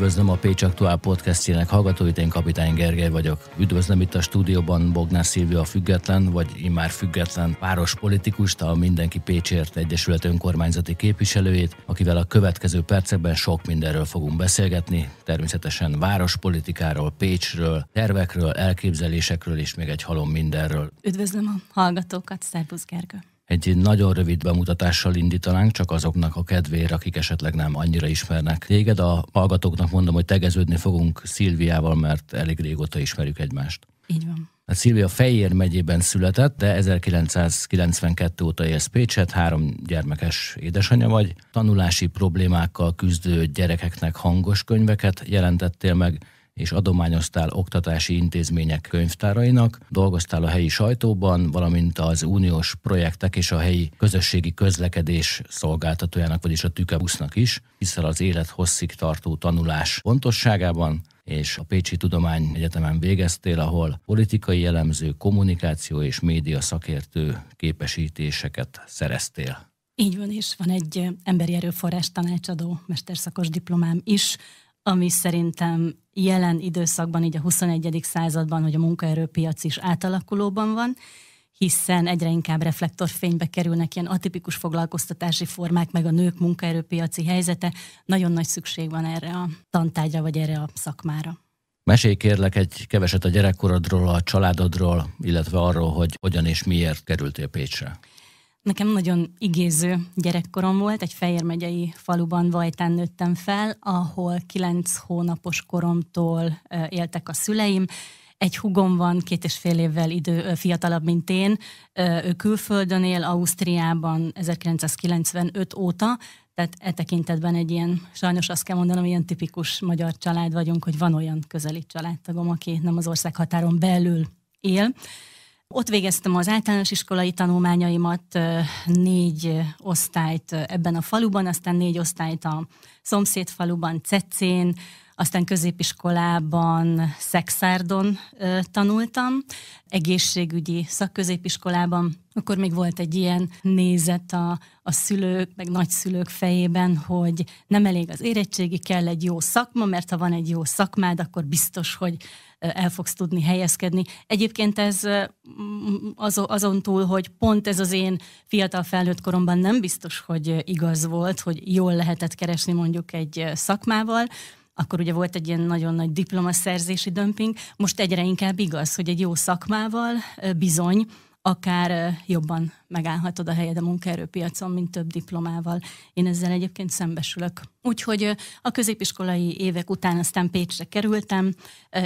Üdvözlöm a Pécs Aktuál podcastjének hallgatóit, én Kapitány Gergely vagyok. Üdvözlöm itt a stúdióban Bognár Szilvia a független, vagy immár független páros politikust, a Mindenki Pécsért Egyesület önkormányzati képviselőjét, akivel a következő percekben sok mindenről fogunk beszélgetni, természetesen várospolitikáról, Pécsről, tervekről, elképzelésekről és még egy halom mindenről. Üdvözlöm a hallgatókat, Szerbusz Gergő! egy nagyon rövid bemutatással indítanánk, csak azoknak a kedvére, akik esetleg nem annyira ismernek téged. A hallgatóknak mondom, hogy tegeződni fogunk Szilviával, mert elég régóta ismerjük egymást. Így van. A hát Szilvia Fejér megyében született, de 1992 óta élsz Pécset, három gyermekes édesanyja vagy. Tanulási problémákkal küzdő gyerekeknek hangos könyveket jelentettél meg, és adományoztál oktatási intézmények könyvtárainak, dolgoztál a helyi sajtóban, valamint az uniós projektek és a helyi közösségi közlekedés szolgáltatójának, vagyis a tükebusznak is, hiszen az élet hosszig tartó tanulás fontosságában, és a Pécsi Tudomány Egyetemen végeztél, ahol politikai jellemző, kommunikáció és média szakértő képesítéseket szereztél. Így van, és van egy emberi erőforrás tanácsadó mesterszakos diplomám is, ami szerintem jelen időszakban, így a 21. században, hogy a munkaerőpiac is átalakulóban van, hiszen egyre inkább reflektorfénybe kerülnek ilyen atipikus foglalkoztatási formák, meg a nők munkaerőpiaci helyzete. Nagyon nagy szükség van erre a tantágyra, vagy erre a szakmára. Mesélj kérlek egy keveset a gyerekkorodról, a családodról, illetve arról, hogy hogyan és miért kerültél Pécsre. Nekem nagyon igéző gyerekkorom volt, egy Fejér megyei faluban Vajtán nőttem fel, ahol kilenc hónapos koromtól éltek a szüleim, egy hugom van, két és fél évvel idő fiatalabb, mint én. Ő külföldön él, Ausztriában 1995 óta, tehát e tekintetben egy ilyen, sajnos azt kell mondanom, ilyen tipikus magyar család vagyunk, hogy van olyan közeli családtagom, aki nem az ország határon belül él. Ott végeztem az általános iskolai tanulmányaimat, négy osztályt ebben a faluban, aztán négy osztályt a szomszéd faluban, Cecén, aztán középiskolában Szexárdon tanultam, egészségügyi szakközépiskolában. Akkor még volt egy ilyen nézet a, a szülők, meg nagyszülők fejében, hogy nem elég az érettségi, kell egy jó szakma, mert ha van egy jó szakmád, akkor biztos, hogy el fogsz tudni helyezkedni. Egyébként ez azon túl, hogy pont ez az én fiatal felnőtt koromban nem biztos, hogy igaz volt, hogy jól lehetett keresni mondjuk egy szakmával, akkor ugye volt egy ilyen nagyon nagy diplomaszerzési dömping, most egyre inkább igaz, hogy egy jó szakmával bizony akár jobban megállhatod a helyed a munkaerőpiacon, mint több diplomával. Én ezzel egyébként szembesülök. Úgyhogy a középiskolai évek után aztán Pécsre kerültem,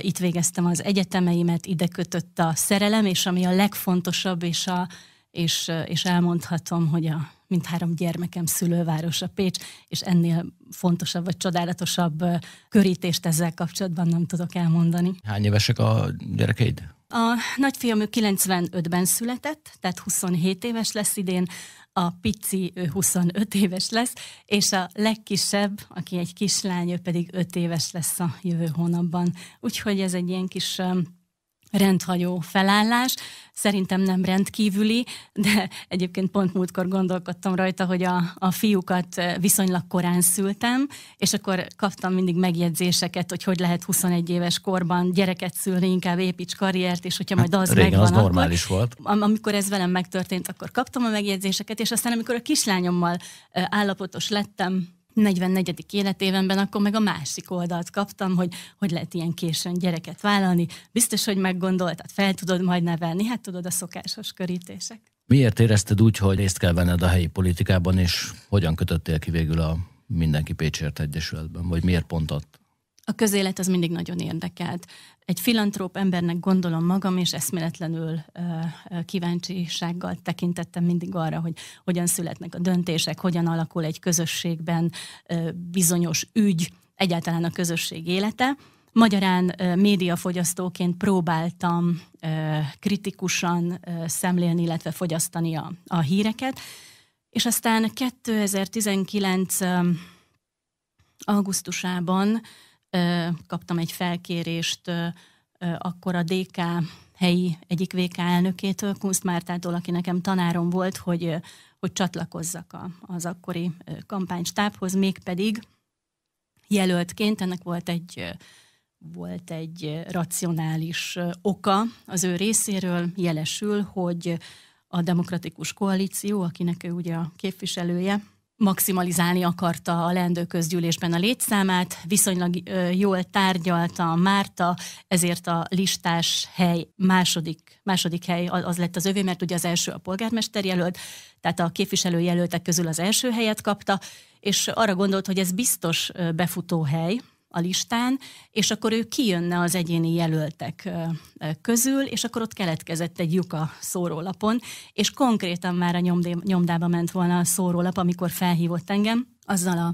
itt végeztem az egyetemeimet, ide kötött a szerelem, és ami a legfontosabb, és, a, és, és elmondhatom, hogy a mint három gyermekem szülővárosa Pécs, és ennél fontosabb vagy csodálatosabb körítést ezzel kapcsolatban nem tudok elmondani. Hány évesek a gyerekeid? A nagyfiam ő 95-ben született, tehát 27 éves lesz idén, a pici ő 25 éves lesz, és a legkisebb, aki egy kislány, ő pedig 5 éves lesz a jövő hónapban. Úgyhogy ez egy ilyen kis um, rendhagyó felállás. Szerintem nem rendkívüli, de egyébként pont múltkor gondolkodtam rajta, hogy a, a fiúkat viszonylag korán szültem, és akkor kaptam mindig megjegyzéseket, hogy hogy lehet 21 éves korban gyereket szülni, inkább építs karriert, és hogyha hát majd az hát, Régen megvan, az normális akkor, volt. Am- amikor ez velem megtörtént, akkor kaptam a megjegyzéseket, és aztán amikor a kislányommal állapotos lettem 44. életévenben akkor meg a másik oldalt kaptam, hogy hogy lehet ilyen későn gyereket vállalni. Biztos, hogy meggondoltad, fel tudod majd nevelni, hát tudod a szokásos körítések. Miért érezted úgy, hogy részt kell venned a helyi politikában, és hogyan kötöttél ki végül a Mindenki Pécsért Egyesületben, vagy miért pont ott? A közélet az mindig nagyon érdekelt. Egy filantróp embernek gondolom magam, és eszméletlenül kíváncsisággal tekintettem mindig arra, hogy hogyan születnek a döntések, hogyan alakul egy közösségben bizonyos ügy, egyáltalán a közösség élete. Magyarán médiafogyasztóként próbáltam kritikusan szemlélni, illetve fogyasztani a, a híreket, és aztán 2019 augusztusában kaptam egy felkérést akkor a DK helyi egyik VK elnökétől, Kunst Mártától, aki nekem tanárom volt, hogy, hogy csatlakozzak a, az akkori kampánystábhoz, mégpedig jelöltként ennek volt egy, volt egy racionális oka az ő részéről, jelesül, hogy a Demokratikus Koalíció, akinek ő ugye a képviselője, maximalizálni akarta a leendő közgyűlésben a létszámát, viszonylag jól tárgyalta a Márta, ezért a listás hely második, második hely az lett az övé, mert ugye az első a polgármester jelölt, tehát a képviselő jelöltek közül az első helyet kapta, és arra gondolt, hogy ez biztos befutó hely, a listán, és akkor ő kijönne az egyéni jelöltek közül, és akkor ott keletkezett egy lyuk a szórólapon, és konkrétan már a nyomdába ment volna a szórólap, amikor felhívott engem, azzal a,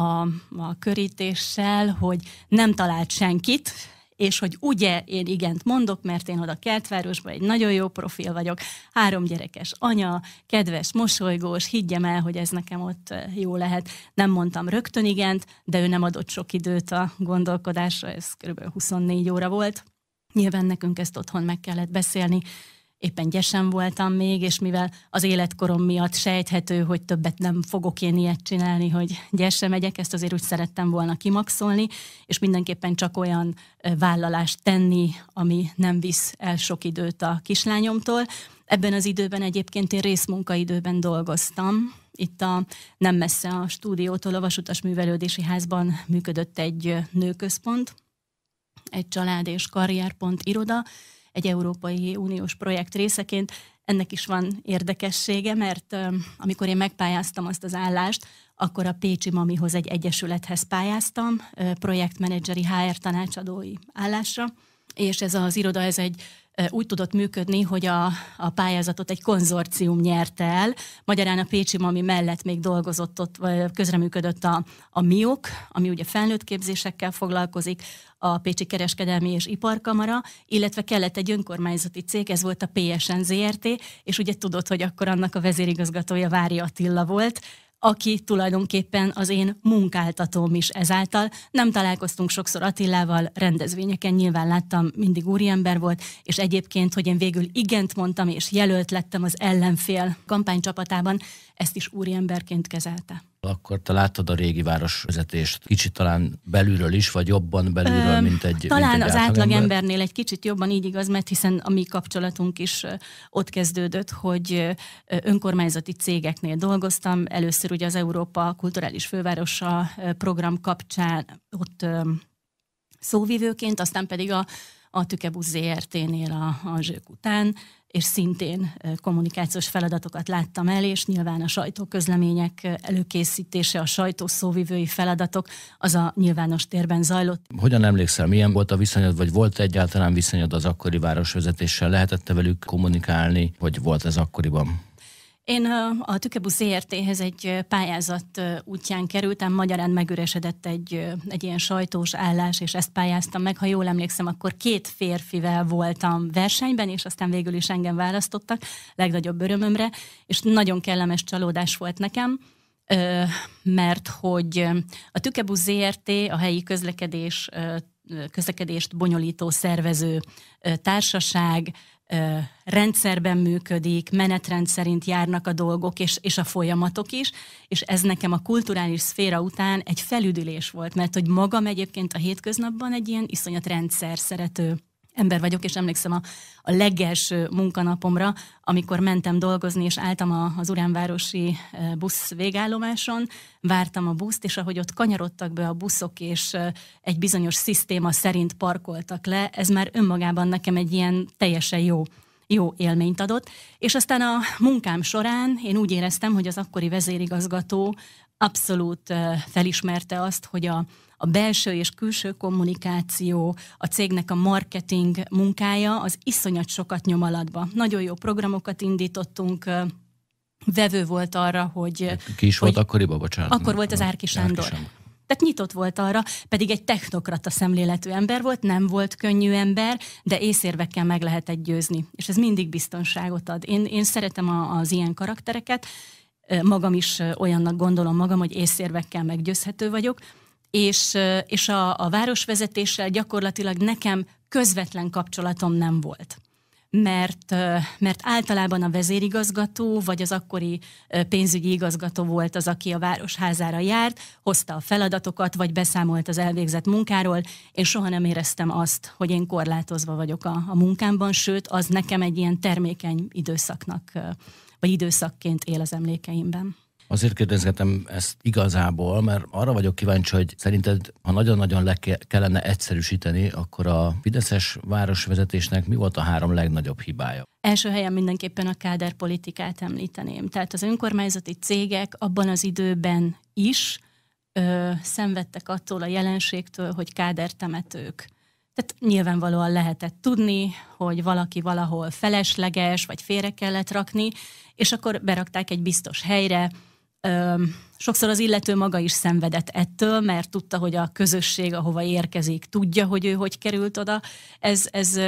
a, a körítéssel, hogy nem talált senkit, és hogy ugye én igent mondok, mert én oda kertvárosban egy nagyon jó profil vagyok, három gyerekes anya, kedves, mosolygós, higgyem el, hogy ez nekem ott jó lehet. Nem mondtam rögtön igent, de ő nem adott sok időt a gondolkodásra, ez kb. 24 óra volt. Nyilván nekünk ezt otthon meg kellett beszélni, éppen gyesen voltam még, és mivel az életkorom miatt sejthető, hogy többet nem fogok én ilyet csinálni, hogy gyesen megyek, ezt azért úgy szerettem volna kimaxolni, és mindenképpen csak olyan vállalást tenni, ami nem visz el sok időt a kislányomtól. Ebben az időben egyébként én részmunkaidőben dolgoztam, itt a nem messze a stúdiótól a Vasutas Művelődési Házban működött egy nőközpont, egy család és karrierpont iroda, egy Európai Uniós projekt részeként. Ennek is van érdekessége, mert amikor én megpályáztam azt az állást, akkor a Pécsi Mamihoz egy egyesülethez pályáztam, projektmenedzseri HR tanácsadói állásra, és ez az iroda, ez egy úgy tudott működni, hogy a, a pályázatot egy konzorcium nyerte el. Magyarán a Pécsi Mami mellett még dolgozott ott, közreműködött a, a MIOK, ami ugye felnőtt képzésekkel foglalkozik, a Pécsi Kereskedelmi és Iparkamara, illetve kellett egy önkormányzati cég, ez volt a PSN ZRT, és ugye tudod, hogy akkor annak a vezérigazgatója Vári Attila volt, aki tulajdonképpen az én munkáltatóm is ezáltal. Nem találkoztunk sokszor Attilával, rendezvényeken nyilván láttam, mindig úriember volt, és egyébként, hogy én végül igent mondtam, és jelölt lettem az ellenfél kampánycsapatában, ezt is úriemberként kezelte akkor te láttad a régi városvezetést kicsit talán belülről is, vagy jobban belülről, Öm, mint egy Talán mint egy az átlag embernél egy kicsit jobban így igaz, mert hiszen a mi kapcsolatunk is ott kezdődött, hogy önkormányzati cégeknél dolgoztam. Először ugye az Európa Kulturális Fővárosa program kapcsán ott szóvivőként, aztán pedig a, a Tükebusz ZRT-nél a, a zsők után és szintén kommunikációs feladatokat láttam el, és nyilván a sajtóközlemények előkészítése, a sajtó szóvivői feladatok, az a nyilvános térben zajlott. Hogyan emlékszel, milyen volt a viszonyod, vagy volt egyáltalán viszonyod az akkori városvezetéssel? Lehetett-e velük kommunikálni, vagy volt ez akkoriban? Én a Tükebu ZRT-hez egy pályázat útján kerültem, magyarán megüresedett egy, egy ilyen sajtós állás, és ezt pályáztam meg. Ha jól emlékszem, akkor két férfivel voltam versenyben, és aztán végül is engem választottak, legnagyobb örömömre, és nagyon kellemes csalódás volt nekem mert hogy a Tükebu ZRT a helyi közlekedés közlekedést bonyolító szervező társaság rendszerben működik, menetrend szerint járnak a dolgok és, és a folyamatok is, és ez nekem a kulturális szféra után egy felüdülés volt, mert hogy magam egyébként a hétköznapban egy ilyen iszonyat rendszer szerető ember vagyok, és emlékszem a, a leges munkanapomra, amikor mentem dolgozni, és álltam a, az uránvárosi e, busz végállomáson, vártam a buszt, és ahogy ott kanyarodtak be a buszok, és e, egy bizonyos szisztéma szerint parkoltak le, ez már önmagában nekem egy ilyen teljesen jó jó élményt adott. És aztán a munkám során én úgy éreztem, hogy az akkori vezérigazgató abszolút felismerte azt, hogy a, a belső és külső kommunikáció, a cégnek a marketing munkája az iszonyat sokat nyom alatba. Nagyon jó programokat indítottunk, vevő volt arra, hogy... Ki is volt akkoriban, bocsánat? Akkor volt az Árki Sándor. Tehát nyitott volt arra, pedig egy technokrata szemléletű ember volt, nem volt könnyű ember, de észérvekkel meg lehetett győzni. És ez mindig biztonságot ad. Én, én szeretem a, az ilyen karaktereket, magam is olyannak gondolom magam, hogy észérvekkel meggyőzhető vagyok, és, és a, a városvezetéssel gyakorlatilag nekem közvetlen kapcsolatom nem volt mert, mert általában a vezérigazgató, vagy az akkori pénzügyi igazgató volt az, aki a városházára járt, hozta a feladatokat, vagy beszámolt az elvégzett munkáról. Én soha nem éreztem azt, hogy én korlátozva vagyok a, a munkámban, sőt, az nekem egy ilyen termékeny időszaknak vagy időszakként él az emlékeimben. Azért kérdezgetem ezt igazából, mert arra vagyok kíváncsi, hogy szerinted, ha nagyon-nagyon le kellene egyszerűsíteni, akkor a Fideszes városvezetésnek mi volt a három legnagyobb hibája? Első helyen mindenképpen a káder politikát említeném. Tehát az önkormányzati cégek abban az időben is ö, szenvedtek attól a jelenségtől, hogy kádertemetők tehát nyilvánvalóan lehetett tudni, hogy valaki valahol felesleges, vagy félre kellett rakni, és akkor berakták egy biztos helyre. Sokszor az illető maga is szenvedett ettől, mert tudta, hogy a közösség, ahova érkezik, tudja, hogy ő hogy került oda. Ez, ez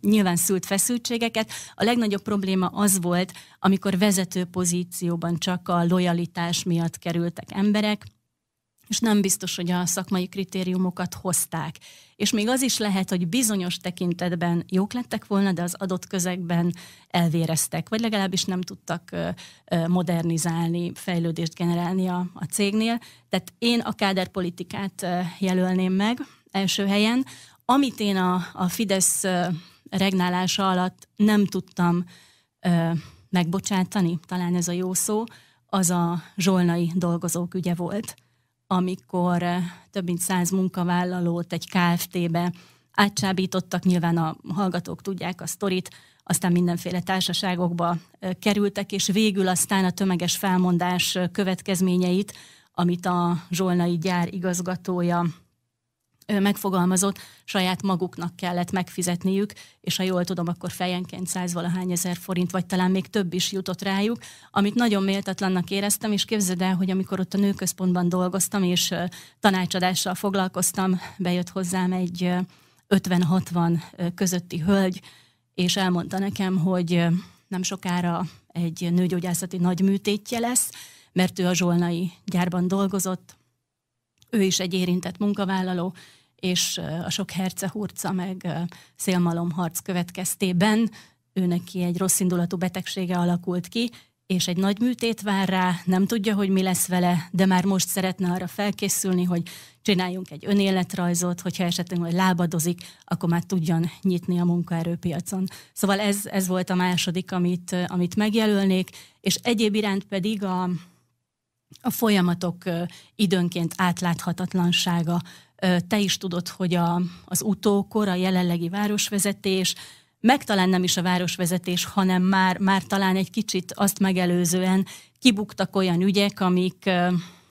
nyilván szült feszültségeket. A legnagyobb probléma az volt, amikor vezető pozícióban csak a lojalitás miatt kerültek emberek, és nem biztos, hogy a szakmai kritériumokat hozták. És még az is lehet, hogy bizonyos tekintetben jók lettek volna, de az adott közegben elvéreztek, vagy legalábbis nem tudtak modernizálni, fejlődést generálni a, a cégnél. Tehát én a káderpolitikát jelölném meg első helyen. Amit én a, a Fidesz regnálása alatt nem tudtam megbocsátani, talán ez a jó szó, az a zsolnai dolgozók ügye volt amikor eh, több mint száz munkavállalót egy KFT-be átcsábítottak, nyilván a hallgatók tudják a sztorit, aztán mindenféle társaságokba eh, kerültek, és végül aztán a tömeges felmondás eh, következményeit, amit a Zsolnai gyár igazgatója megfogalmazott, saját maguknak kellett megfizetniük, és ha jól tudom, akkor fejenként százvalahány ezer forint, vagy talán még több is jutott rájuk, amit nagyon méltatlannak éreztem, és képzeld el, hogy amikor ott a nőközpontban dolgoztam, és tanácsadással foglalkoztam, bejött hozzám egy 50-60 közötti hölgy, és elmondta nekem, hogy nem sokára egy nőgyógyászati nagy műtétje lesz, mert ő a Zsolnai gyárban dolgozott, ő is egy érintett munkavállaló, és a sok hercehurca meg szélmalomharc következtében ő neki egy rossz indulatú betegsége alakult ki, és egy nagy műtét vár rá, nem tudja, hogy mi lesz vele, de már most szeretne arra felkészülni, hogy csináljunk egy önéletrajzot, hogyha esetleg hogy lábadozik, akkor már tudjon nyitni a munkaerőpiacon. Szóval ez, ez volt a második, amit, amit megjelölnék, és egyéb iránt pedig a, a folyamatok időnként átláthatatlansága te is tudod, hogy a, az utókor, a jelenlegi városvezetés, meg talán nem is a városvezetés, hanem már, már talán egy kicsit azt megelőzően kibuktak olyan ügyek, amik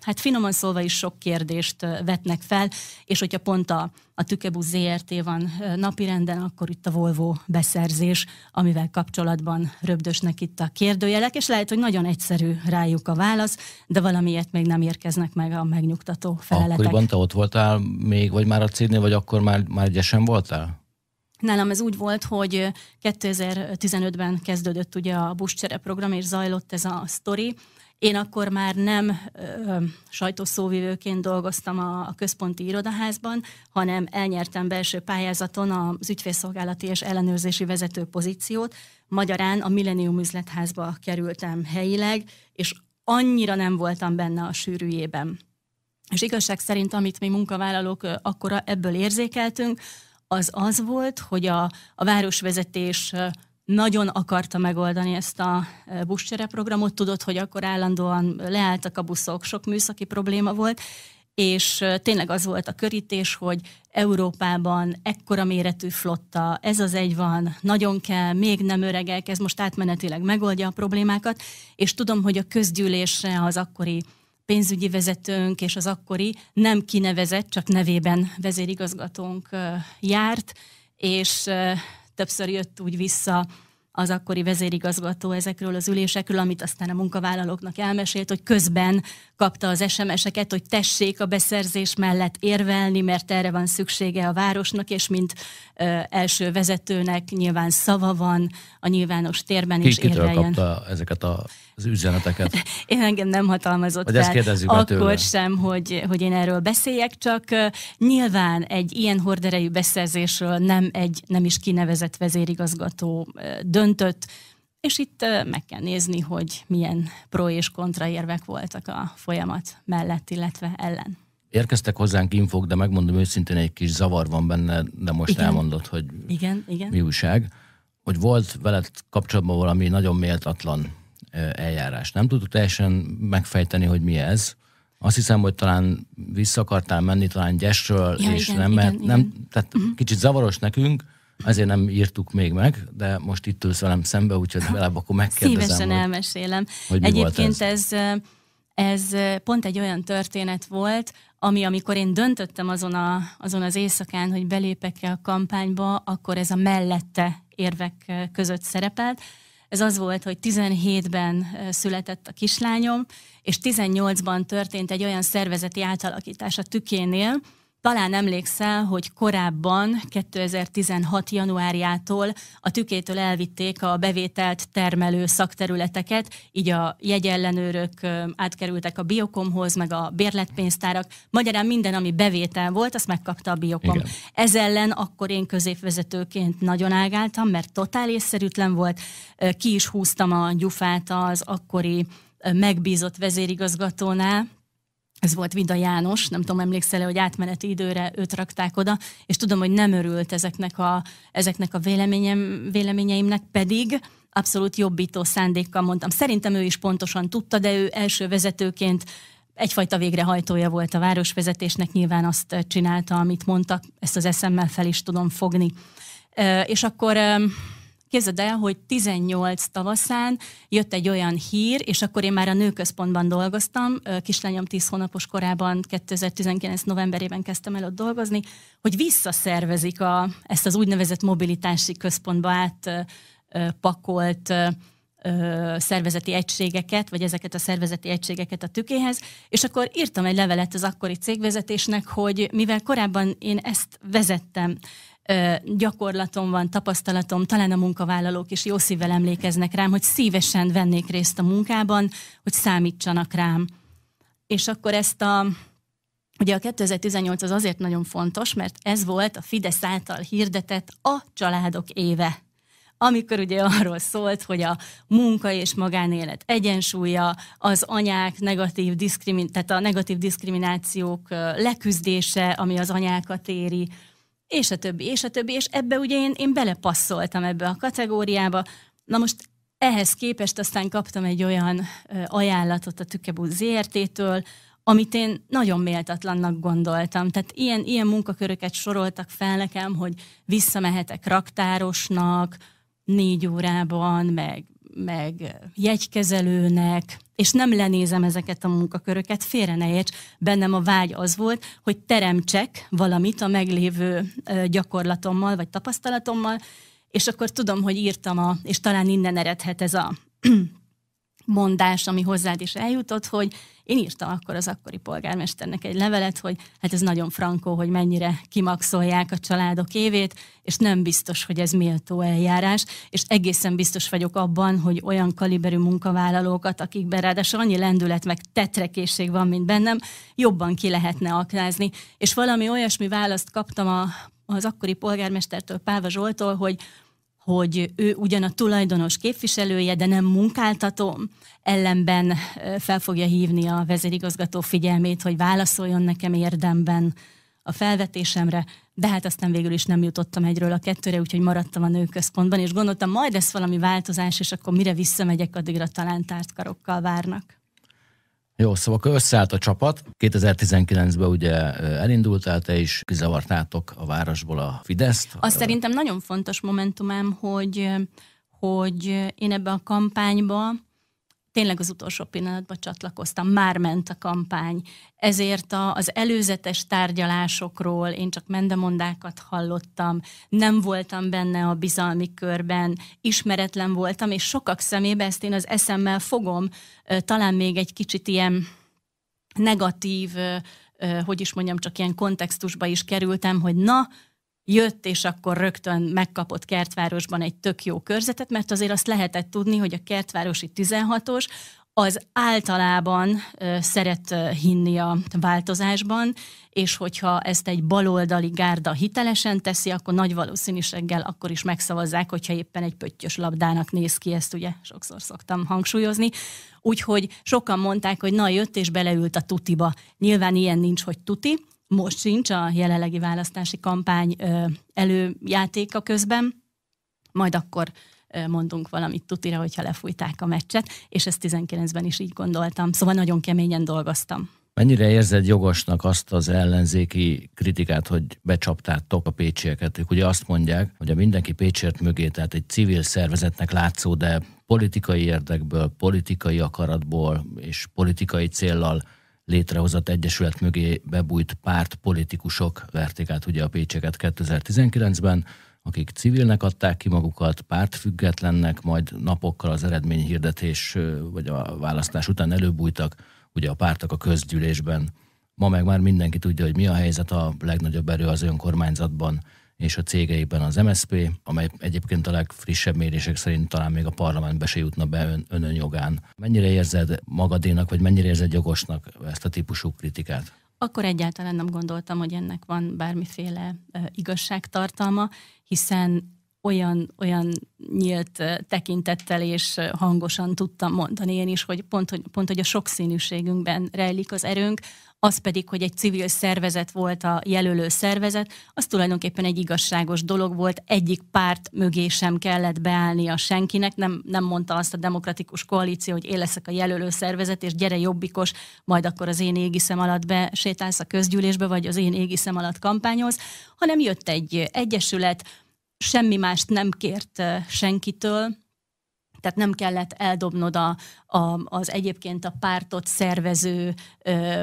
hát finoman szólva is sok kérdést vetnek fel, és hogyha pont a, a Tükebu ZRT van napirenden, akkor itt a Volvo beszerzés, amivel kapcsolatban röbdösnek itt a kérdőjelek, és lehet, hogy nagyon egyszerű rájuk a válasz, de valamiért még nem érkeznek meg a megnyugtató feleletek. Akkoriban te ott voltál még, vagy már a cégnél, vagy akkor már, már egyesen voltál? Nálam ez úgy volt, hogy 2015-ben kezdődött ugye a buszcsere program, és zajlott ez a sztori, én akkor már nem ö, sajtószóvivőként dolgoztam a, a központi irodaházban, hanem elnyertem belső pályázaton az ügyfélszolgálati és ellenőrzési vezető pozíciót. Magyarán a Millennium üzletházba kerültem helyileg, és annyira nem voltam benne a sűrűjében. És igazság szerint, amit mi munkavállalók akkora ebből érzékeltünk, az az volt, hogy a, a városvezetés nagyon akarta megoldani ezt a e, buszcsere programot, tudod, hogy akkor állandóan leálltak a buszok, sok műszaki probléma volt, és e, tényleg az volt a körítés, hogy Európában ekkora méretű flotta, ez az egy van, nagyon kell, még nem öregek, ez most átmenetileg megoldja a problémákat, és tudom, hogy a közgyűlésre az akkori pénzügyi vezetőnk és az akkori nem kinevezett, csak nevében vezérigazgatónk e, járt, és többször jött úgy vissza az akkori vezérigazgató ezekről az ülésekről, amit aztán a munkavállalóknak elmesélt, hogy közben kapta az SMS-eket, hogy tessék a beszerzés mellett érvelni, mert erre van szüksége a városnak, és mint ö, első vezetőnek nyilván szava van a nyilvános térben Ki, is érveljen. kapta ezeket a az üzeneteket. Én engem nem hatalmazott hogy fel, ezt akkor tőle. sem, hogy, hogy én erről beszéljek, csak nyilván egy ilyen horderejű beszerzésről nem egy nem is kinevezett vezérigazgató döntött, és itt meg kell nézni, hogy milyen pro és kontra érvek voltak a folyamat mellett, illetve ellen. Érkeztek hozzánk infók, de megmondom őszintén, egy kis zavar van benne, de most igen. elmondod, hogy igen, igen. mi újság. Hogy volt veled kapcsolatban valami nagyon méltatlan eljárás. Nem tudtuk teljesen megfejteni, hogy mi ez. Azt hiszem, hogy talán vissza akartál menni, talán gyesről, ja, és igen, nem, mert igen, nem, igen. tehát uh-huh. kicsit zavaros nekünk, ezért nem írtuk még meg, de most itt ülsz velem szembe, úgyhogy legalább akkor megkérdezem. Szívesen hogy, elmesélem. Hogy Egyébként ez? ez ez pont egy olyan történet volt, ami amikor én döntöttem azon, a, azon az éjszakán, hogy belépek-e a kampányba, akkor ez a mellette érvek között szerepelt, ez az volt, hogy 17-ben született a kislányom, és 18-ban történt egy olyan szervezeti átalakítás a tükénél, talán emlékszel, hogy korábban, 2016. januárjától a tükétől elvitték a bevételt termelő szakterületeket, így a jegyellenőrök átkerültek a biokomhoz, meg a bérletpénztárak. Magyarán minden, ami bevétel volt, azt megkapta a biokom. Igen. Ez ellen akkor én középvezetőként nagyon ágáltam, mert totál észszerűtlen volt. Ki is húztam a gyufát az akkori megbízott vezérigazgatónál, ez volt Vida János, nem tudom, emlékszel hogy átmeneti időre őt rakták oda, és tudom, hogy nem örült ezeknek a, ezeknek a véleményem, véleményeimnek, pedig abszolút jobbító szándékkal mondtam. Szerintem ő is pontosan tudta, de ő első vezetőként egyfajta végrehajtója volt a városvezetésnek, nyilván azt csinálta, amit mondtak, ezt az eszemmel fel is tudom fogni. És akkor Képzeld el, hogy 18 tavaszán jött egy olyan hír, és akkor én már a nőközpontban dolgoztam, kislányom 10 hónapos korában, 2019 novemberében kezdtem el ott dolgozni, hogy visszaszervezik a, ezt az úgynevezett mobilitási központba átpakolt szervezeti egységeket, vagy ezeket a szervezeti egységeket a tükéhez, és akkor írtam egy levelet az akkori cégvezetésnek, hogy mivel korábban én ezt vezettem, gyakorlatom van, tapasztalatom, talán a munkavállalók is jó szívvel emlékeznek rám, hogy szívesen vennék részt a munkában, hogy számítsanak rám. És akkor ezt a Ugye a 2018 az azért nagyon fontos, mert ez volt a Fidesz által hirdetett a családok éve. Amikor ugye arról szólt, hogy a munka és magánélet egyensúlya, az anyák negatív, diszkrimi- tehát a negatív diszkriminációk leküzdése, ami az anyákat éri, és a többi, és a többi, és ebbe ugye én, én belepasszoltam ebbe a kategóriába. Na most ehhez képest aztán kaptam egy olyan ajánlatot a Tükebú ZRT-től, amit én nagyon méltatlannak gondoltam. Tehát ilyen, ilyen munkaköröket soroltak fel nekem, hogy visszamehetek raktárosnak, négy órában, meg meg jegykezelőnek, és nem lenézem ezeket a munkaköröket, félre ne érts, bennem a vágy az volt, hogy teremtsek valamit a meglévő gyakorlatommal, vagy tapasztalatommal, és akkor tudom, hogy írtam, a, és talán innen eredhet ez a mondás, ami hozzád is eljutott, hogy én írtam akkor az akkori polgármesternek egy levelet, hogy hát ez nagyon frankó, hogy mennyire kimaxolják a családok évét, és nem biztos, hogy ez méltó eljárás, és egészen biztos vagyok abban, hogy olyan kaliberű munkavállalókat, akikben ráadásul annyi lendület meg tetrekészség van, mint bennem, jobban ki lehetne aknázni. És valami olyasmi választ kaptam a, az akkori polgármestertől, Páva Zsoltól, hogy hogy ő ugyan a tulajdonos képviselője, de nem munkáltatom, ellenben fel fogja hívni a vezérigazgató figyelmét, hogy válaszoljon nekem érdemben a felvetésemre, de hát aztán végül is nem jutottam egyről a kettőre, úgyhogy maradtam a nőközpontban, és gondoltam, majd lesz valami változás, és akkor mire visszamegyek, addigra talán tártkarokkal várnak. Jó, szóval akkor összeállt a csapat. 2019-ben ugye elindultál te is, kizavartátok a városból a Fideszt. Azt a... szerintem nagyon fontos momentumám, hogy, hogy én ebbe a kampányba tényleg az utolsó pillanatban csatlakoztam, már ment a kampány, ezért a, az előzetes tárgyalásokról én csak mendemondákat hallottam, nem voltam benne a bizalmi körben, ismeretlen voltam, és sokak szemébe ezt én az eszemmel fogom, talán még egy kicsit ilyen negatív, hogy is mondjam, csak ilyen kontextusba is kerültem, hogy na, jött, és akkor rögtön megkapott Kertvárosban egy tök jó körzetet, mert azért azt lehetett tudni, hogy a Kertvárosi 16-os az általában ö, szeret ö, hinni a változásban, és hogyha ezt egy baloldali gárda hitelesen teszi, akkor nagy valószínűséggel akkor is megszavazzák, hogyha éppen egy pöttyös labdának néz ki, ezt ugye sokszor szoktam hangsúlyozni. Úgyhogy sokan mondták, hogy na jött és beleült a tutiba. Nyilván ilyen nincs, hogy tuti, most sincs a jelenlegi választási kampány előjátéka közben, majd akkor mondunk valamit tutira, hogyha lefújták a meccset, és ezt 19-ben is így gondoltam, szóval nagyon keményen dolgoztam. Mennyire érzed jogosnak azt az ellenzéki kritikát, hogy becsaptátok a pécsieket? Ők ugye azt mondják, hogy a mindenki Pécsért mögé, tehát egy civil szervezetnek látszó, de politikai érdekből, politikai akaratból és politikai céllal létrehozott egyesület mögé bebújt párt politikusok verték át ugye a Pécseket 2019-ben, akik civilnek adták ki magukat, pártfüggetlennek, majd napokkal az eredményhirdetés vagy a választás után előbújtak, ugye a pártok a közgyűlésben. Ma meg már mindenki tudja, hogy mi a helyzet, a legnagyobb erő az önkormányzatban és a cégeiben az MSP, amely egyébként a legfrissebb mérések szerint talán még a parlamentbe se jutna be ön, önön jogán. Mennyire érzed magadénak, vagy mennyire érzed jogosnak ezt a típusú kritikát? Akkor egyáltalán nem gondoltam, hogy ennek van bármiféle igazságtartalma, hiszen olyan, olyan nyílt tekintettel és hangosan tudtam mondani én is, hogy pont, hogy, pont, hogy a sokszínűségünkben rejlik az erőnk, az pedig, hogy egy civil szervezet volt a jelölő szervezet, az tulajdonképpen egy igazságos dolog volt, egyik párt mögé sem kellett a senkinek, nem, nem mondta azt a demokratikus koalíció, hogy én leszek a jelölő szervezet, és gyere jobbikos, majd akkor az én égiszem alatt besétálsz a közgyűlésbe, vagy az én égiszem alatt kampányolsz, hanem jött egy egyesület, semmi mást nem kért senkitől, tehát nem kellett eldobnod a, a, az egyébként a pártot szervező ö,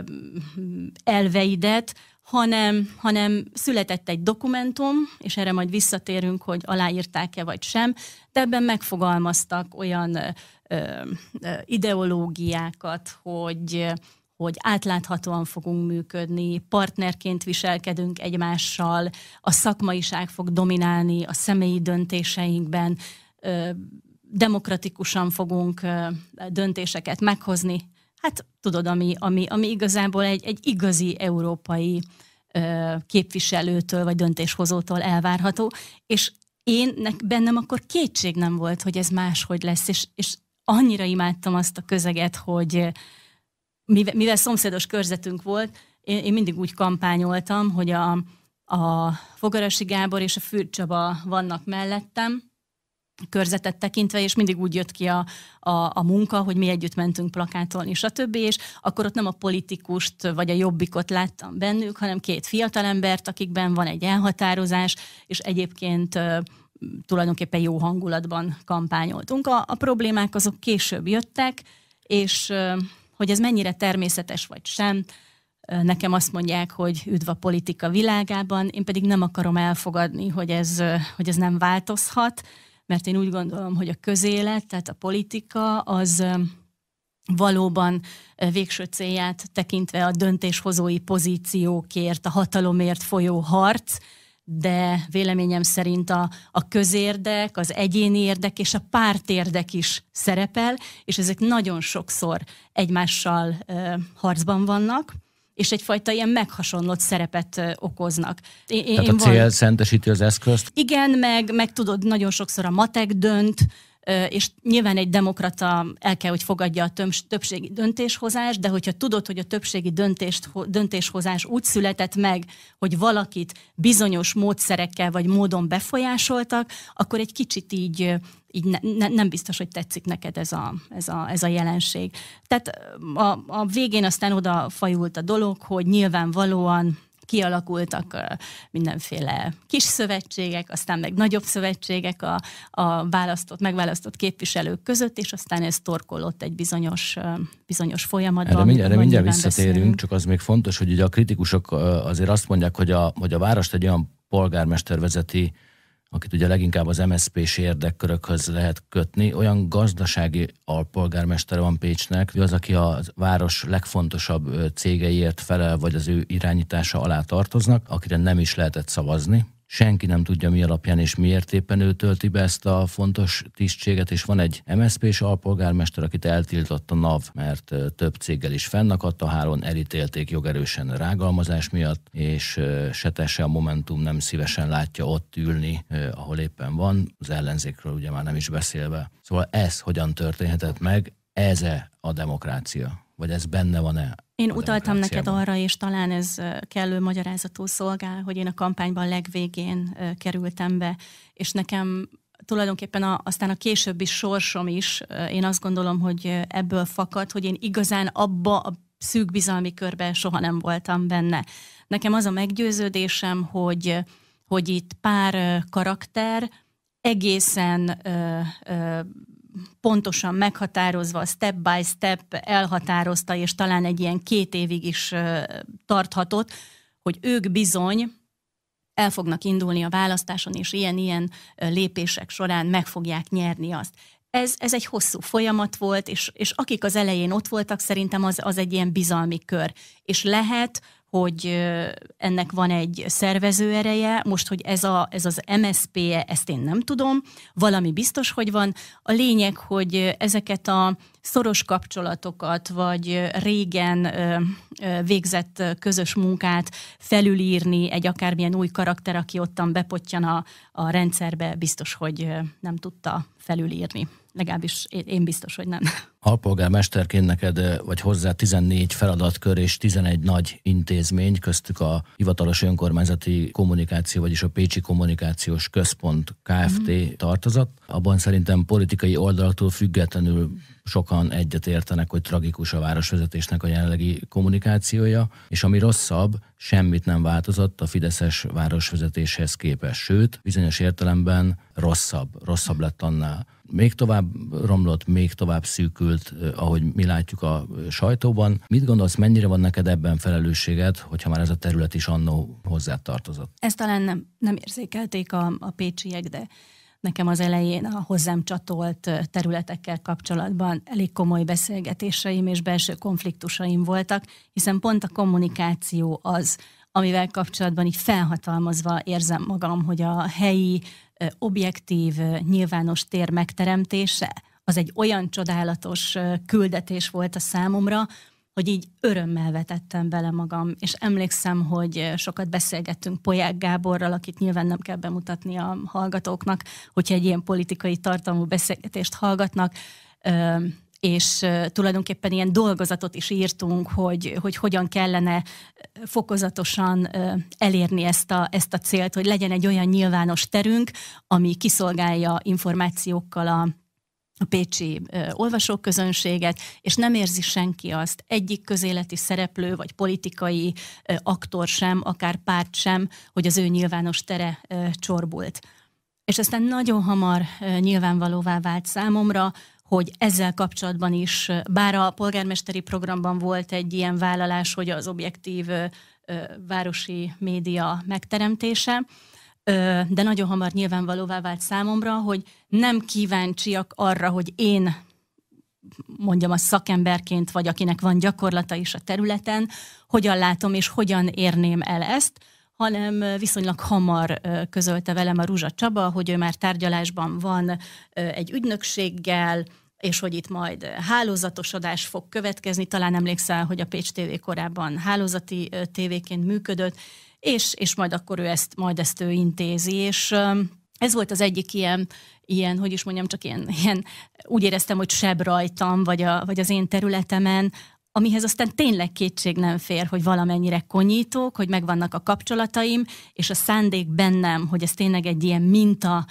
elveidet, hanem, hanem született egy dokumentum, és erre majd visszatérünk, hogy aláírták-e vagy sem, de ebben megfogalmaztak olyan ö, ö, ideológiákat, hogy hogy átláthatóan fogunk működni, partnerként viselkedünk egymással, a szakmaiság fog dominálni a személyi döntéseinkben, demokratikusan fogunk döntéseket meghozni. Hát tudod, ami, ami, ami igazából egy, egy igazi európai képviselőtől vagy döntéshozótól elvárható, és én bennem akkor kétség nem volt, hogy ez máshogy lesz, és, és annyira imádtam azt a közeget, hogy, mivel, mivel szomszédos körzetünk volt, én, én mindig úgy kampányoltam, hogy a, a Fogarasi Gábor és a Fürcsaba vannak mellettem, körzetet tekintve, és mindig úgy jött ki a, a, a munka, hogy mi együtt mentünk plakátolni, stb. És akkor ott nem a politikust vagy a jobbikot láttam bennük, hanem két fiatalembert, akikben van egy elhatározás, és egyébként tulajdonképpen jó hangulatban kampányoltunk. A, a problémák azok később jöttek, és hogy ez mennyire természetes vagy sem, nekem azt mondják, hogy üdv a politika világában, én pedig nem akarom elfogadni, hogy ez, hogy ez nem változhat, mert én úgy gondolom, hogy a közélet, tehát a politika az valóban végső célját tekintve a döntéshozói pozíciókért, a hatalomért folyó harc, de véleményem szerint a, a közérdek, az egyéni érdek és a pártérdek is szerepel, és ezek nagyon sokszor egymással ö, harcban vannak és egyfajta ilyen meghasonlott szerepet okoznak. Én, Tehát a cél van... szentesíti az eszközt? Igen, meg, meg tudod, nagyon sokszor a matek dönt, és nyilván egy demokrata el kell, hogy fogadja a többségi döntéshozást, de hogyha tudod, hogy a többségi döntést, döntéshozás úgy született meg, hogy valakit bizonyos módszerekkel vagy módon befolyásoltak, akkor egy kicsit így így ne, nem biztos, hogy tetszik neked ez a, ez a, ez a jelenség. Tehát a, a végén aztán oda fajult a dolog, hogy nyilvánvalóan kialakultak mindenféle kis szövetségek, aztán meg nagyobb szövetségek a, a választott, megválasztott képviselők között, és aztán ez torkolott egy bizonyos, bizonyos folyamatban. Erre, mind, erre mindjárt visszatérünk, beszélünk. csak az még fontos, hogy ugye a kritikusok azért azt mondják, hogy a, hogy a várost egy olyan polgármester vezeti, akit ugye leginkább az msp s érdekkörökhöz lehet kötni, olyan gazdasági alpolgármestere van Pécsnek, ő az, aki a város legfontosabb cégeiért felel, vagy az ő irányítása alá tartoznak, akire nem is lehetett szavazni, senki nem tudja mi alapján és miért éppen ő tölti be ezt a fontos tisztséget, és van egy MSP s alpolgármester, akit eltiltott a NAV, mert több céggel is fennakadt a hálón, elítélték jogerősen rágalmazás miatt, és setese a Momentum nem szívesen látja ott ülni, ahol éppen van, az ellenzékről ugye már nem is beszélve. Szóval ez hogyan történhetett meg, ez -e a demokrácia? Vagy ez benne van-e? Én utaltam neked arra, és talán ez kellő magyarázatú szolgál, hogy én a kampányban legvégén kerültem be, és nekem tulajdonképpen a, aztán a későbbi sorsom is, én azt gondolom, hogy ebből fakad, hogy én igazán abba a szűk bizalmi körben soha nem voltam benne. Nekem az a meggyőződésem, hogy, hogy itt pár karakter egészen ö, ö, pontosan meghatározva, step by step elhatározta, és talán egy ilyen két évig is tarthatott, hogy ők bizony el fognak indulni a választáson, és ilyen-ilyen lépések során meg fogják nyerni azt. Ez, ez egy hosszú folyamat volt, és, és akik az elején ott voltak, szerintem az, az egy ilyen bizalmi kör. És lehet, hogy ennek van egy szervező ereje, most, hogy ez, a, ez az msp -e, ezt én nem tudom, valami biztos, hogy van. A lényeg, hogy ezeket a szoros kapcsolatokat, vagy régen végzett közös munkát felülírni egy akármilyen új karakter, aki ottan bepottyan a, a rendszerbe, biztos, hogy nem tudta felülírni. Legalábbis én biztos, hogy nem. Alpolgármesterként neked eh, vagy hozzá 14 feladatkör és 11 nagy intézmény, köztük a hivatalos önkormányzati kommunikáció, vagyis a Pécsi Kommunikációs Központ Kft. Mm. tartozat. Abban szerintem politikai oldalaktól függetlenül sokan egyet értenek, hogy tragikus a városvezetésnek a jelenlegi kommunikációja, és ami rosszabb, semmit nem változott a Fideszes városvezetéshez képest, sőt, bizonyos értelemben rosszabb, rosszabb lett annál még tovább romlott, még tovább szűkült, eh, ahogy mi látjuk a eh, sajtóban. Mit gondolsz, mennyire van neked ebben felelősséged, hogyha már ez a terület is annó hozzá tartozott? Ezt talán nem, nem érzékelték a, a pécsiek, de nekem az elején a hozzám csatolt eh, területekkel kapcsolatban elég komoly beszélgetéseim és belső konfliktusaim voltak, hiszen pont a kommunikáció az, amivel kapcsolatban így felhatalmazva érzem magam, hogy a helyi objektív, nyilvános tér megteremtése, az egy olyan csodálatos küldetés volt a számomra, hogy így örömmel vetettem bele magam, és emlékszem, hogy sokat beszélgettünk Poják Gáborral, akit nyilván nem kell bemutatni a hallgatóknak, hogyha egy ilyen politikai tartalmú beszélgetést hallgatnak, és tulajdonképpen ilyen dolgozatot is írtunk, hogy, hogy hogyan kellene fokozatosan elérni ezt a, ezt a célt, hogy legyen egy olyan nyilvános terünk, ami kiszolgálja információkkal a, a pécsi ö, olvasóközönséget, és nem érzi senki azt, egyik közéleti szereplő vagy politikai ö, aktor sem, akár párt sem, hogy az ő nyilvános tere ö, csorbult. És aztán nagyon hamar ö, nyilvánvalóvá vált számomra, hogy ezzel kapcsolatban is, bár a polgármesteri programban volt egy ilyen vállalás, hogy az objektív városi média megteremtése, de nagyon hamar nyilvánvalóvá vált számomra, hogy nem kíváncsiak arra, hogy én mondjam a szakemberként, vagy akinek van gyakorlata is a területen, hogyan látom és hogyan érném el ezt, hanem viszonylag hamar közölte velem a Rúzsa Csaba, hogy ő már tárgyalásban van egy ügynökséggel, és hogy itt majd hálózatosodás fog következni. Talán emlékszel, hogy a Pécs TV korábban hálózati tévéként működött, és, és majd akkor ő ezt, majd ezt ő intézi, és ez volt az egyik ilyen, ilyen hogy is mondjam, csak ilyen, ilyen úgy éreztem, hogy seb rajtam, vagy, a, vagy az én területemen, amihez aztán tényleg kétség nem fér, hogy valamennyire konyítók, hogy megvannak a kapcsolataim, és a szándék bennem, hogy ez tényleg egy ilyen minta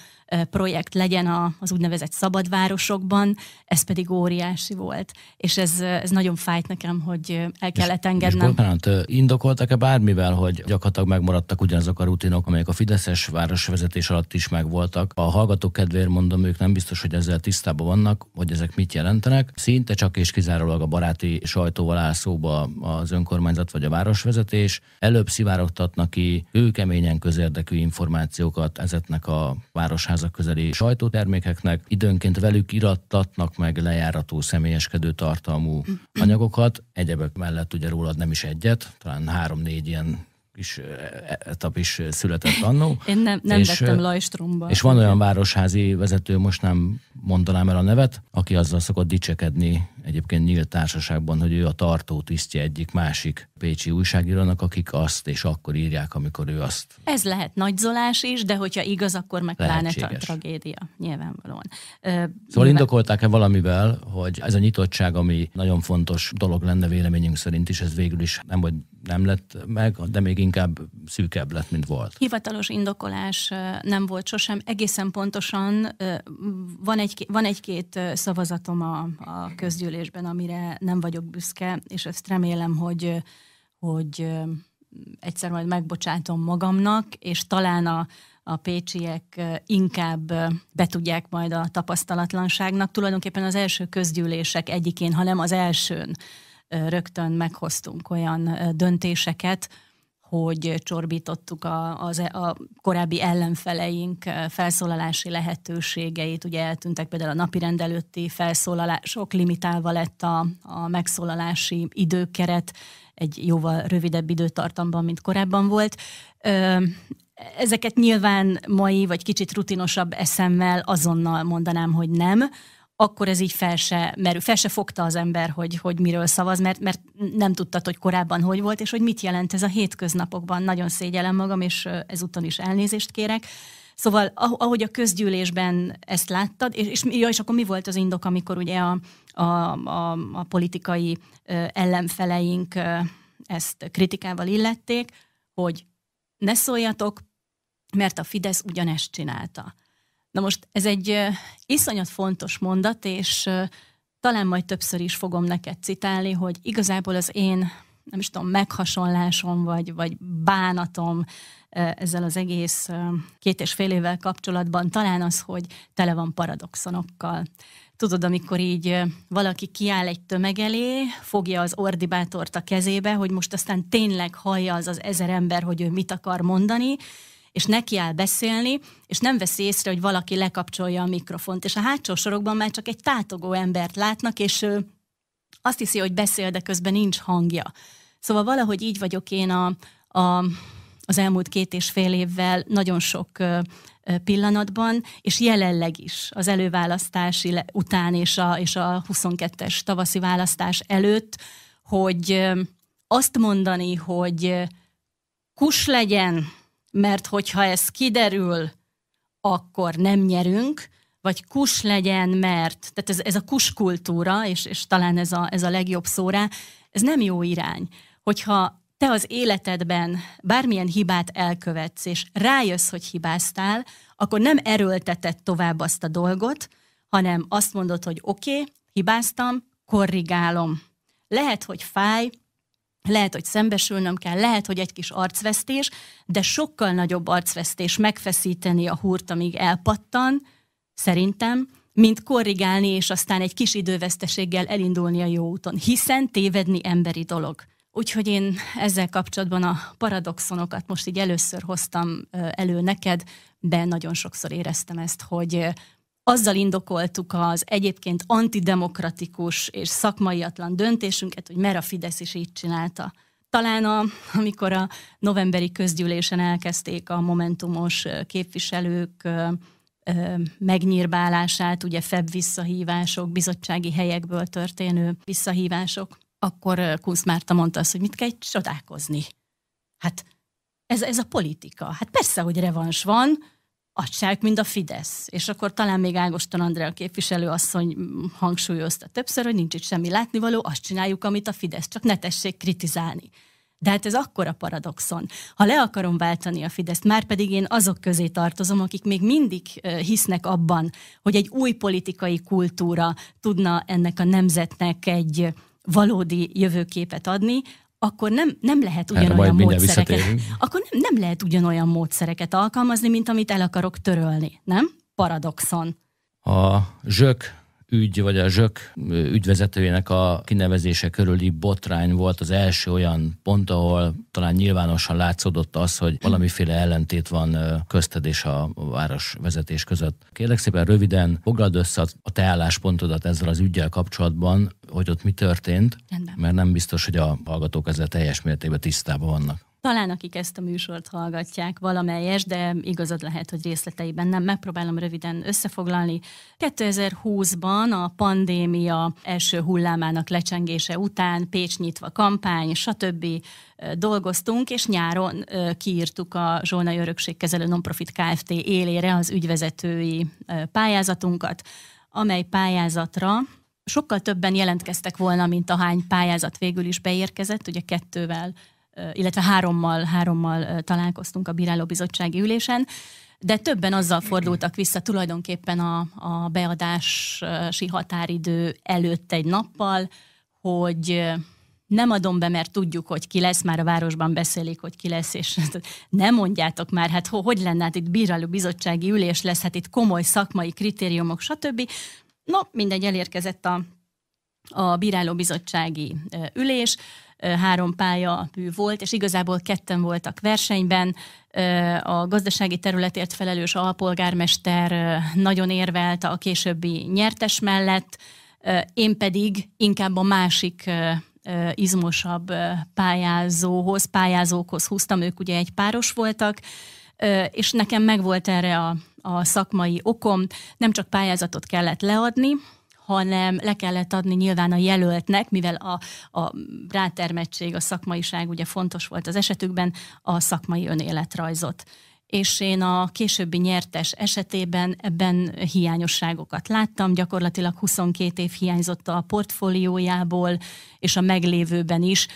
projekt legyen az úgynevezett szabadvárosokban, ez pedig óriási volt. És ez, ez nagyon fájt nekem, hogy el kellett engednem. És, és indokoltak-e bármivel, hogy gyakorlatilag megmaradtak ugyanazok a rutinok, amelyek a Fideszes városvezetés alatt is megvoltak? A hallgatók kedvéért mondom, ők nem biztos, hogy ezzel tisztában vannak, hogy ezek mit jelentenek. Szinte csak és kizárólag a baráti sajt igazgatóval áll szóba az önkormányzat vagy a városvezetés, előbb szivárogtatnak ki őkeményen közérdekű információkat ezeknek a városházak közeli sajtótermékeknek, időnként velük irattatnak meg lejárató személyeskedő tartalmú anyagokat, egyebek mellett ugye rólad nem is egyet, talán három-négy ilyen is e, e, etap is született annó. Én nem, nem és, vettem Lajstromba. És van olyan városházi vezető, most nem mondanám el a nevet, aki azzal szokott dicsekedni egyébként nyílt társaságban, hogy ő a tartó tisztje egyik másik pécsi újságírónak, akik azt és akkor írják, amikor ő azt. Ez lehet nagyzolás is, de hogyha igaz, akkor meg pláne tra- tragédia, nyilvánvalóan. Ö, szóval nyilván... indokolták-e valamivel, hogy ez a nyitottság, ami nagyon fontos dolog lenne véleményünk szerint is, ez végül is nem, vagy nem lett meg, de még inkább szűkebb lett, mint volt. Hivatalos indokolás nem volt sosem. Egészen pontosan van, egy, van egy-két szavazatom a, a közgyűlés készülésben, amire nem vagyok büszke, és ezt remélem, hogy, hogy egyszer majd megbocsátom magamnak, és talán a, a pécsiek inkább betudják majd a tapasztalatlanságnak. Tulajdonképpen az első közgyűlések egyikén, hanem az elsőn rögtön meghoztunk olyan döntéseket, hogy csorbítottuk a, a, e, a korábbi ellenfeleink felszólalási lehetőségeit, ugye eltűntek például a napi rendelőtti felszólalások, limitálva lett a, a megszólalási időkeret, egy jóval rövidebb időtartamban, mint korábban volt. Ezeket nyilván mai, vagy kicsit rutinosabb eszemmel azonnal mondanám, hogy nem, akkor ez így fel se merül, fel se fogta az ember, hogy, hogy miről szavaz, mert, mert nem tudtad, hogy korábban hogy volt, és hogy mit jelent ez a hétköznapokban. Nagyon szégyelem magam, és ezúton is elnézést kérek. Szóval ah, ahogy a közgyűlésben ezt láttad, és, és, ja, és akkor mi volt az indok, amikor ugye a, a, a, a politikai ö, ellenfeleink ö, ezt kritikával illették, hogy ne szóljatok, mert a Fidesz ugyanezt csinálta. Na most ez egy iszonyat fontos mondat, és talán majd többször is fogom neked citálni, hogy igazából az én, nem is tudom, meghasonlásom, vagy, vagy bánatom ezzel az egész két és fél évvel kapcsolatban talán az, hogy tele van paradoxonokkal. Tudod, amikor így valaki kiáll egy tömeg elé, fogja az ordibátort a kezébe, hogy most aztán tényleg hallja az az ezer ember, hogy ő mit akar mondani, és neki áll beszélni, és nem veszi észre, hogy valaki lekapcsolja a mikrofont. És a hátsó sorokban már csak egy tátogó embert látnak, és ő azt hiszi, hogy beszél, de közben nincs hangja. Szóval valahogy így vagyok én a, a, az elmúlt két és fél évvel nagyon sok pillanatban, és jelenleg is az előválasztás után és a, és a 22-es tavaszi választás előtt, hogy azt mondani, hogy kus legyen, mert hogyha ez kiderül, akkor nem nyerünk, vagy kus legyen, mert, tehát ez, ez a kus kultúra, és, és talán ez a, ez a legjobb szóra, ez nem jó irány. Hogyha te az életedben bármilyen hibát elkövetsz, és rájössz, hogy hibáztál, akkor nem erőlteted tovább azt a dolgot, hanem azt mondod, hogy oké, okay, hibáztam, korrigálom. Lehet, hogy fáj, lehet, hogy szembesülnöm kell, lehet, hogy egy kis arcvesztés, de sokkal nagyobb arcvesztés megfeszíteni a húrt, amíg elpattan, szerintem, mint korrigálni, és aztán egy kis időveszteséggel elindulni a jó úton, hiszen tévedni emberi dolog. Úgyhogy én ezzel kapcsolatban a paradoxonokat most így először hoztam elő neked, de nagyon sokszor éreztem ezt, hogy azzal indokoltuk az egyébként antidemokratikus és szakmaiatlan döntésünket, hogy mer a Fidesz is így csinálta. Talán a, amikor a novemberi közgyűlésen elkezdték a momentumos képviselők megnyírbálását, ugye feb visszahívások, bizottsági helyekből történő visszahívások, akkor Kunsz Márta mondta azt, hogy mit kell csodálkozni. Hát ez, ez a politika. Hát persze, hogy revans van, azt csináljuk, mint a Fidesz. És akkor talán még Ágoston Andrea képviselő asszony hangsúlyozta többször, hogy nincs itt semmi látnivaló, azt csináljuk, amit a Fidesz, csak ne tessék kritizálni. De hát ez akkora paradoxon. Ha le akarom váltani a Fideszt, már pedig én azok közé tartozom, akik még mindig hisznek abban, hogy egy új politikai kultúra tudna ennek a nemzetnek egy valódi jövőképet adni, akkor nem, nem lehet hát, ugyanolyan módszereket. Akkor nem, nem lehet ugyanolyan módszereket alkalmazni, mint amit el akarok törölni, nem? Paradoxon. A zsök ügy, vagy a zsök ügyvezetőjének a kinevezése körüli botrány volt az első olyan pont, ahol talán nyilvánosan látszódott az, hogy valamiféle ellentét van közted és a város vezetés között. Kérlek szépen röviden foglald össze a te álláspontodat ezzel az ügyel kapcsolatban, hogy ott mi történt, Rendben. mert nem biztos, hogy a hallgatók ezzel teljes mértékben tisztában vannak. Talán akik ezt a műsort hallgatják valamelyes, de igazad lehet, hogy részleteiben nem. Megpróbálom röviden összefoglalni. 2020-ban a pandémia első hullámának lecsengése után Pécs nyitva kampány, stb. dolgoztunk, és nyáron kiírtuk a Zsolnai Örökségkezelő Nonprofit Kft. élére az ügyvezetői pályázatunkat, amely pályázatra sokkal többen jelentkeztek volna, mint a hány pályázat végül is beérkezett, ugye kettővel illetve hárommal, hárommal találkoztunk a bírálóbizottsági ülésen, de többen azzal fordultak vissza tulajdonképpen a, a beadási határidő előtt egy nappal, hogy nem adom be, mert tudjuk, hogy ki lesz, már a városban beszélik, hogy ki lesz, és nem mondjátok már, hát ho, hogy lenne, hát itt bíráló bizottsági ülés lesz, hát itt komoly szakmai kritériumok, stb. No, mindegy, elérkezett a, a bíráló bizottsági ülés, három pálya bű volt, és igazából ketten voltak versenyben. A gazdasági területért felelős alpolgármester nagyon érvelt a későbbi nyertes mellett, én pedig inkább a másik izmosabb pályázóhoz, pályázókhoz húztam, ők ugye egy páros voltak, és nekem megvolt erre a, a szakmai okom, nem csak pályázatot kellett leadni, hanem le kellett adni nyilván a jelöltnek, mivel a, a rátermettség, a szakmaiság ugye fontos volt az esetükben, a szakmai önéletrajzot és én a későbbi nyertes esetében ebben hiányosságokat láttam, gyakorlatilag 22 év hiányzott a portfóliójából, és a meglévőben is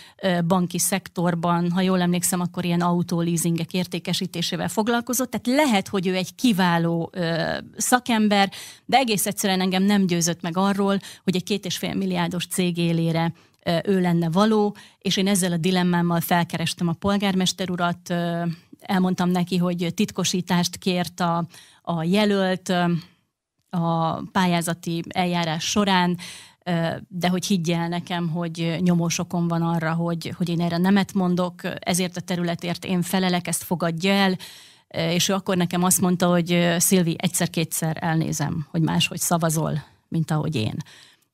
banki szektorban, ha jól emlékszem, akkor ilyen autólízingek értékesítésével foglalkozott, tehát lehet, hogy ő egy kiváló szakember, de egész egyszerűen engem nem győzött meg arról, hogy egy két és fél milliárdos cég élére ő lenne való, és én ezzel a dilemmámmal felkerestem a polgármester urat, elmondtam neki, hogy titkosítást kért a, a jelölt a pályázati eljárás során, de hogy higgyel nekem, hogy nyomósokon van arra, hogy, hogy én erre nemet mondok, ezért a területért én felelek, ezt fogadja el, és ő akkor nekem azt mondta, hogy Szilvi, egyszer-kétszer elnézem, hogy máshogy szavazol, mint ahogy én.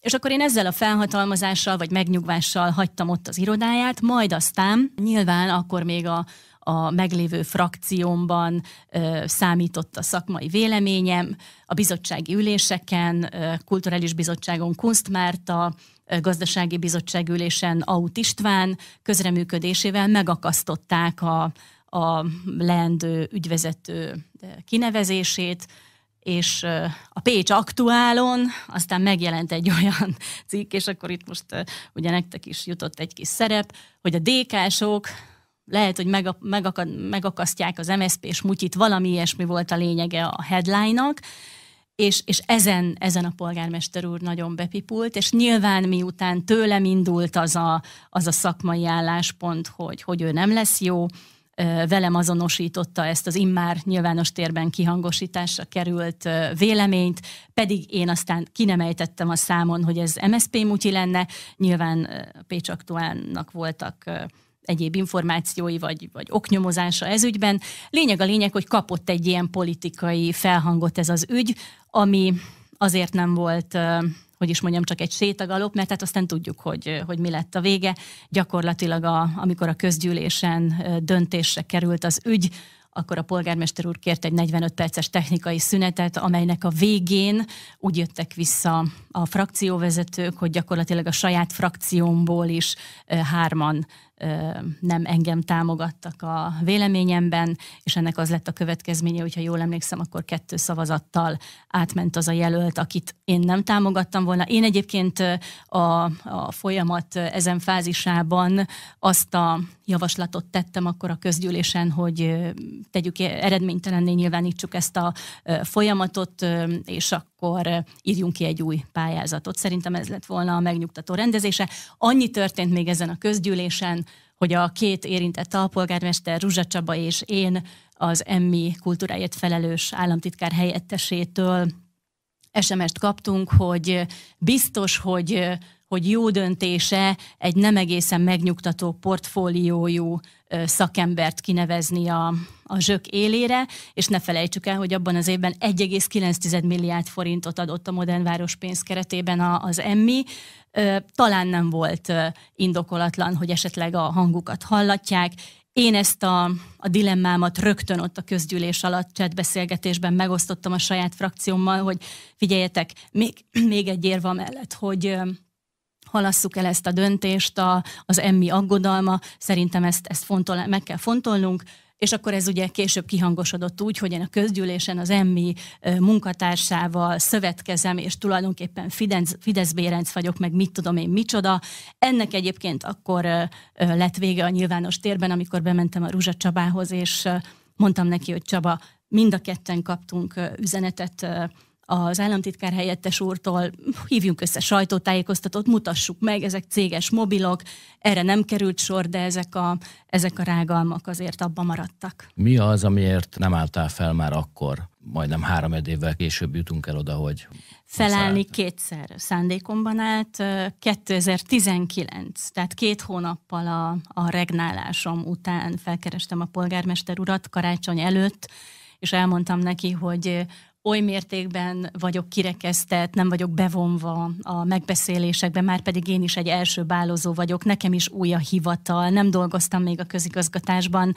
És akkor én ezzel a felhatalmazással vagy megnyugvással hagytam ott az irodáját, majd aztán nyilván akkor még a, a meglévő frakciómban ö, számított a szakmai véleményem, a bizottsági üléseken, ö, kulturális bizottságon Kunst Márta, gazdasági bizottság ülésen Aut István közreműködésével megakasztották a, a leendő ügyvezető kinevezését, és a Pécs aktuálon aztán megjelent egy olyan cikk, és akkor itt most ugye nektek is jutott egy kis szerep, hogy a DK-sok lehet, hogy meg, megakad, megakasztják az MSZP és mutyit, valami ilyesmi volt a lényege a headline-nak, és, és ezen, ezen a polgármester úr nagyon bepipult, és nyilván miután tőlem indult az a, az a szakmai álláspont, hogy, hogy ő nem lesz jó, velem azonosította ezt az immár nyilvános térben kihangosításra került véleményt, pedig én aztán kinemejtettem a számon, hogy ez MSZP mutyi lenne. Nyilván Pécs Aktuálnak voltak egyéb információi vagy, vagy oknyomozása ez ügyben Lényeg a lényeg, hogy kapott egy ilyen politikai felhangot ez az ügy, ami azért nem volt hogy is mondjam, csak egy sétagalop, mert hát aztán tudjuk, hogy, hogy mi lett a vége. Gyakorlatilag, a, amikor a közgyűlésen döntésre került az ügy, akkor a polgármester úr kért egy 45 perces technikai szünetet, amelynek a végén úgy jöttek vissza a frakcióvezetők, hogy gyakorlatilag a saját frakciómból is hárman nem engem támogattak a véleményemben, és ennek az lett a következménye, hogyha jól emlékszem, akkor kettő szavazattal átment az a jelölt, akit én nem támogattam volna. Én egyébként a, a folyamat ezen fázisában azt a javaslatot tettem akkor a közgyűlésen, hogy tegyük e-, eredménytelenné nyilvánítsuk ezt a folyamatot, és akkor írjunk ki egy új pályázatot. Szerintem ez lett volna a megnyugtató rendezése. Annyi történt még ezen a közgyűlésen, hogy a két érintett alpolgármester, Ruzsa Csaba és én az emmi kultúráért felelős államtitkár helyettesétől SMS-t kaptunk, hogy biztos, hogy hogy jó döntése egy nem egészen megnyugtató portfóliójú szakembert kinevezni a, a zsök élére, és ne felejtsük el, hogy abban az évben 1,9 milliárd forintot adott a Modern Város pénz keretében az emmi. Talán nem volt indokolatlan, hogy esetleg a hangukat hallatják, én ezt a, a dilemmámat rögtön ott a közgyűlés alatt csetbeszélgetésben megosztottam a saját frakciómmal, hogy figyeljetek, még, még egy érva mellett, hogy halasszuk el ezt a döntést, a, az emmi aggodalma, szerintem ezt, ezt fontol, meg kell fontolnunk, és akkor ez ugye később kihangosodott úgy, hogy én a közgyűlésen az emmi munkatársával szövetkezem, és tulajdonképpen Fidesz, Fidesz Bérenc vagyok, meg mit tudom én micsoda. Ennek egyébként akkor lett vége a nyilvános térben, amikor bementem a Ruzsa Csabához, és mondtam neki, hogy Csaba, mind a ketten kaptunk üzenetet az államtitkár helyettes úrtól, hívjunk össze sajtótájékoztatót, mutassuk meg, ezek céges mobilok, erre nem került sor, de ezek a, ezek a rágalmak azért abba maradtak. Mi az, amiért nem álltál fel már akkor? Majdnem három évvel később jutunk el oda, hogy... Felállni szállt. kétszer szándékomban állt, 2019, tehát két hónappal a, a regnálásom után felkerestem a polgármester urat karácsony előtt, és elmondtam neki, hogy oly mértékben vagyok kirekesztett, nem vagyok bevonva a megbeszélésekbe, már pedig én is egy első bálozó vagyok, nekem is új a hivatal, nem dolgoztam még a közigazgatásban,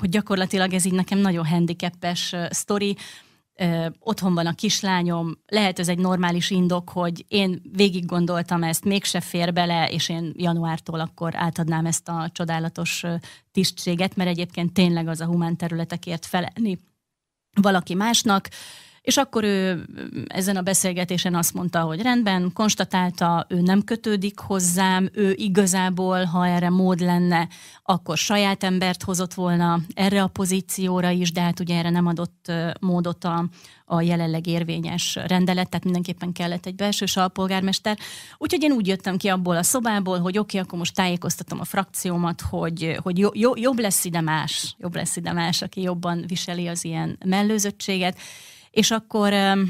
hogy gyakorlatilag ez így nekem nagyon handicapes sztori, otthon van a kislányom, lehet ez egy normális indok, hogy én végig gondoltam ezt, mégse fér bele, és én januártól akkor átadnám ezt a csodálatos tisztséget, mert egyébként tényleg az a humán területekért felelni valaki másnak, és akkor ő ezen a beszélgetésen azt mondta, hogy rendben, konstatálta, ő nem kötődik hozzám, ő igazából, ha erre mód lenne, akkor saját embert hozott volna erre a pozícióra is, de hát ugye erre nem adott módot a, a jelenleg érvényes rendelet, tehát mindenképpen kellett egy belső alpolgármester. Úgyhogy én úgy jöttem ki abból a szobából, hogy oké, okay, akkor most tájékoztatom a frakciómat, hogy, hogy jo, jo, jobb lesz ide más, jobb lesz ide más, aki jobban viseli az ilyen mellőzöttséget, és akkor ö,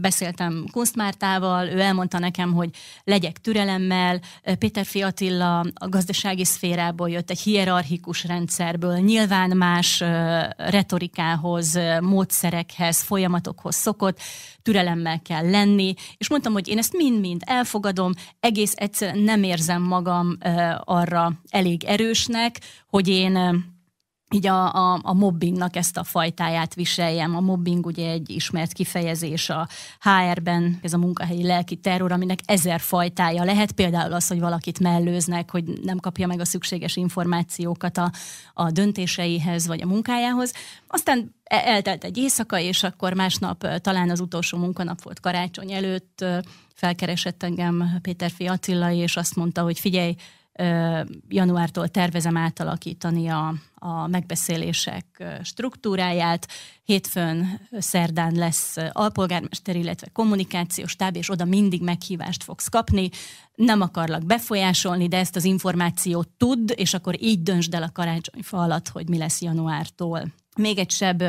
beszéltem Kunstmártával, ő elmondta nekem, hogy legyek türelemmel, Péter Fiatilla Attila a gazdasági szférából jött, egy hierarchikus rendszerből, nyilván más ö, retorikához, módszerekhez, folyamatokhoz szokott, türelemmel kell lenni, és mondtam, hogy én ezt mind-mind elfogadom, egész egyszerűen nem érzem magam ö, arra elég erősnek, hogy én így a, a, a mobbingnak ezt a fajtáját viseljem. A mobbing ugye egy ismert kifejezés a HR-ben, ez a munkahelyi lelki terror, aminek ezer fajtája lehet, például az, hogy valakit mellőznek, hogy nem kapja meg a szükséges információkat a, a döntéseihez vagy a munkájához. Aztán e, eltelt egy éjszaka, és akkor másnap talán az utolsó munkanap volt karácsony előtt, felkeresett engem Péter Fi Attila, és azt mondta, hogy figyelj, januártól tervezem átalakítani a, a megbeszélések struktúráját. Hétfőn, szerdán lesz alpolgármester, illetve kommunikációs táb, és oda mindig meghívást fogsz kapni. Nem akarlak befolyásolni, de ezt az információt tudd, és akkor így döntsd el a karácsonyfa alatt, hogy mi lesz januártól. Még egy sebb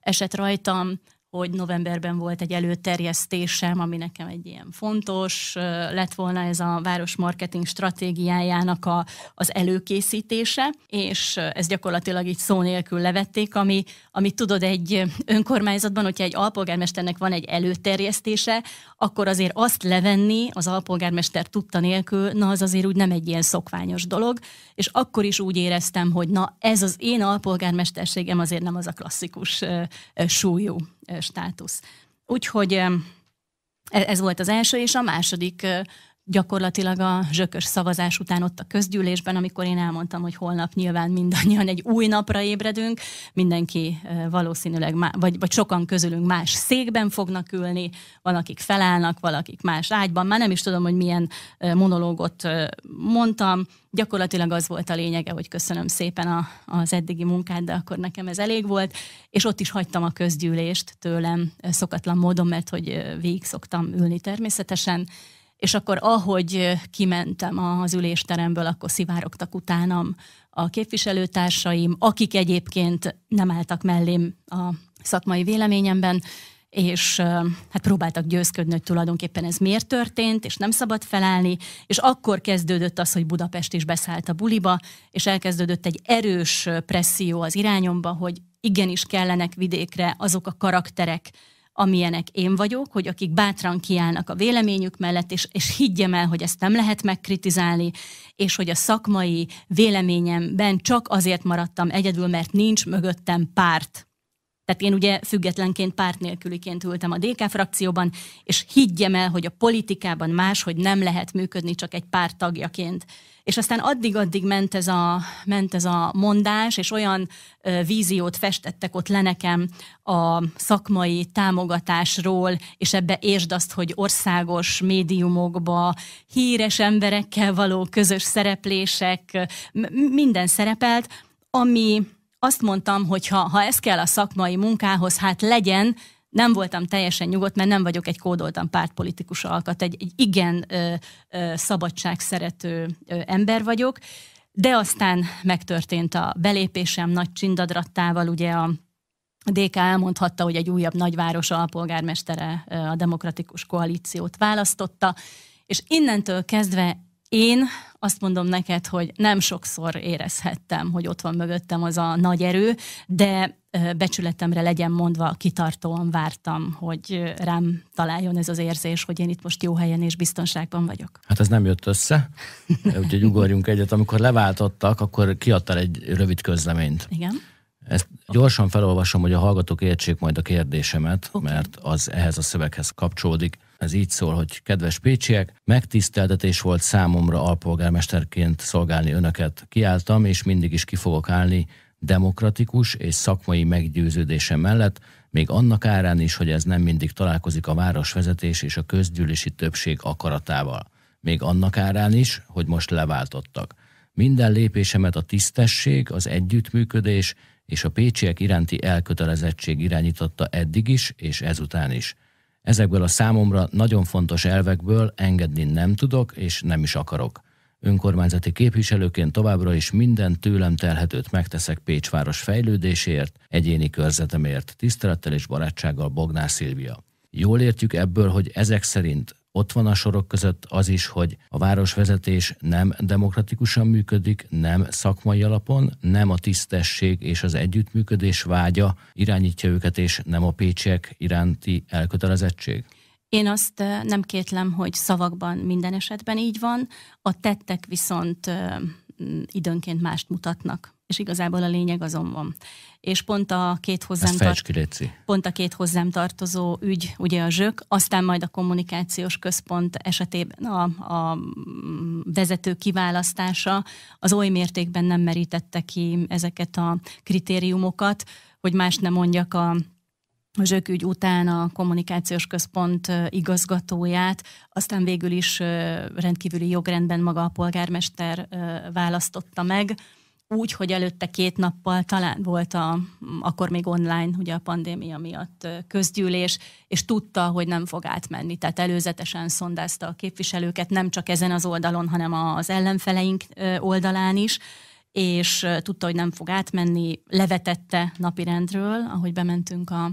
esett rajtam, hogy novemberben volt egy előterjesztésem, ami nekem egy ilyen fontos, lett volna ez a város marketing stratégiájának a, az előkészítése, és ez gyakorlatilag így szó nélkül levették, ami, ami tudod egy önkormányzatban, hogyha egy alpolgármesternek van egy előterjesztése, akkor azért azt levenni az alpolgármester tudta nélkül, na az azért úgy nem egy ilyen szokványos dolog, és akkor is úgy éreztem, hogy na ez az én alpolgármesterségem azért nem az a klasszikus súlyú státusz. Úgyhogy e, ez volt az első, és a második gyakorlatilag a zsökös szavazás után ott a közgyűlésben, amikor én elmondtam, hogy holnap nyilván mindannyian egy új napra ébredünk, mindenki valószínűleg, má, vagy, vagy sokan közülünk más székben fognak ülni, valakik felállnak, valakik más ágyban, már nem is tudom, hogy milyen monológot mondtam, gyakorlatilag az volt a lényege, hogy köszönöm szépen a, az eddigi munkát, de akkor nekem ez elég volt, és ott is hagytam a közgyűlést tőlem szokatlan módon, mert hogy végig szoktam ülni természetesen, és akkor ahogy kimentem az ülésteremből, akkor szivárogtak utánam a képviselőtársaim, akik egyébként nem álltak mellém a szakmai véleményemben, és hát próbáltak győzködni, hogy tulajdonképpen ez miért történt, és nem szabad felállni, és akkor kezdődött az, hogy Budapest is beszállt a buliba, és elkezdődött egy erős presszió az irányomba, hogy igenis kellenek vidékre azok a karakterek, amilyenek én vagyok, hogy akik bátran kiállnak a véleményük mellett, és, és higgyem el, hogy ezt nem lehet megkritizálni, és hogy a szakmai véleményemben csak azért maradtam egyedül, mert nincs mögöttem párt. Tehát én ugye függetlenként, párt nélküliként ültem a DK frakcióban, és higgyem el, hogy a politikában máshogy nem lehet működni csak egy párt tagjaként. És aztán addig-addig ment ez, a, ment ez a mondás, és olyan ö, víziót festettek ott le nekem a szakmai támogatásról, és ebbe értsd azt, hogy országos médiumokba híres emberekkel való közös szereplések, minden szerepelt, ami azt mondtam, hogy ha, ha ez kell a szakmai munkához, hát legyen, nem voltam teljesen nyugodt, mert nem vagyok egy kódoltan pártpolitikus alkat, egy, egy igen ö, ö, szabadságszerető ö, ember vagyok, de aztán megtörtént a belépésem nagy csindadrattával, ugye a DK elmondhatta, hogy egy újabb nagyváros alpolgármestere a demokratikus koalíciót választotta, és innentől kezdve én azt mondom neked, hogy nem sokszor érezhettem, hogy ott van mögöttem az a nagy erő, de becsületemre legyen mondva, kitartóan vártam, hogy rám találjon ez az érzés, hogy én itt most jó helyen és biztonságban vagyok. Hát ez nem jött össze, úgyhogy ugorjunk egyet. Amikor leváltottak, akkor kiadtál egy rövid közleményt. Igen. Ezt gyorsan felolvasom, hogy a hallgatók értsék majd a kérdésemet, okay. mert az ehhez a szöveghez kapcsolódik. Ez így szól, hogy kedves pécsiek, megtiszteltetés volt számomra alpolgármesterként szolgálni önöket. Kiálltam, és mindig is ki fogok állni demokratikus és szakmai meggyőződésem mellett, még annak árán is, hogy ez nem mindig találkozik a városvezetés és a közgyűlési többség akaratával. Még annak árán is, hogy most leváltottak. Minden lépésemet a tisztesség, az együttműködés és a pécsiek iránti elkötelezettség irányította eddig is és ezután is. Ezekből a számomra nagyon fontos elvekből engedni nem tudok és nem is akarok. Önkormányzati képviselőként továbbra is minden tőlem telhetőt megteszek Pécsváros fejlődéséért, egyéni körzetemért, tisztelettel és barátsággal Bognár Szilvia. Jól értjük ebből, hogy ezek szerint ott van a sorok között az is, hogy a városvezetés nem demokratikusan működik, nem szakmai alapon, nem a tisztesség és az együttműködés vágya irányítja őket, és nem a pécsiek iránti elkötelezettség. Én azt eh, nem kétlem, hogy szavakban minden esetben így van, a tettek viszont eh, időnként mást mutatnak és igazából a lényeg azon van. És pont a két hozzám, tart, pont a két hozzám tartozó ügy, ugye a zsök, aztán majd a kommunikációs központ esetében a, a vezető kiválasztása az oly mértékben nem merítette ki ezeket a kritériumokat, hogy más nem mondjak a a zsökügy után a kommunikációs központ igazgatóját, aztán végül is rendkívüli jogrendben maga a polgármester választotta meg úgy, hogy előtte két nappal talán volt a, akkor még online, ugye a pandémia miatt közgyűlés, és tudta, hogy nem fog átmenni. Tehát előzetesen szondázta a képviselőket, nem csak ezen az oldalon, hanem az ellenfeleink oldalán is, és tudta, hogy nem fog átmenni, levetette napirendről, ahogy bementünk a,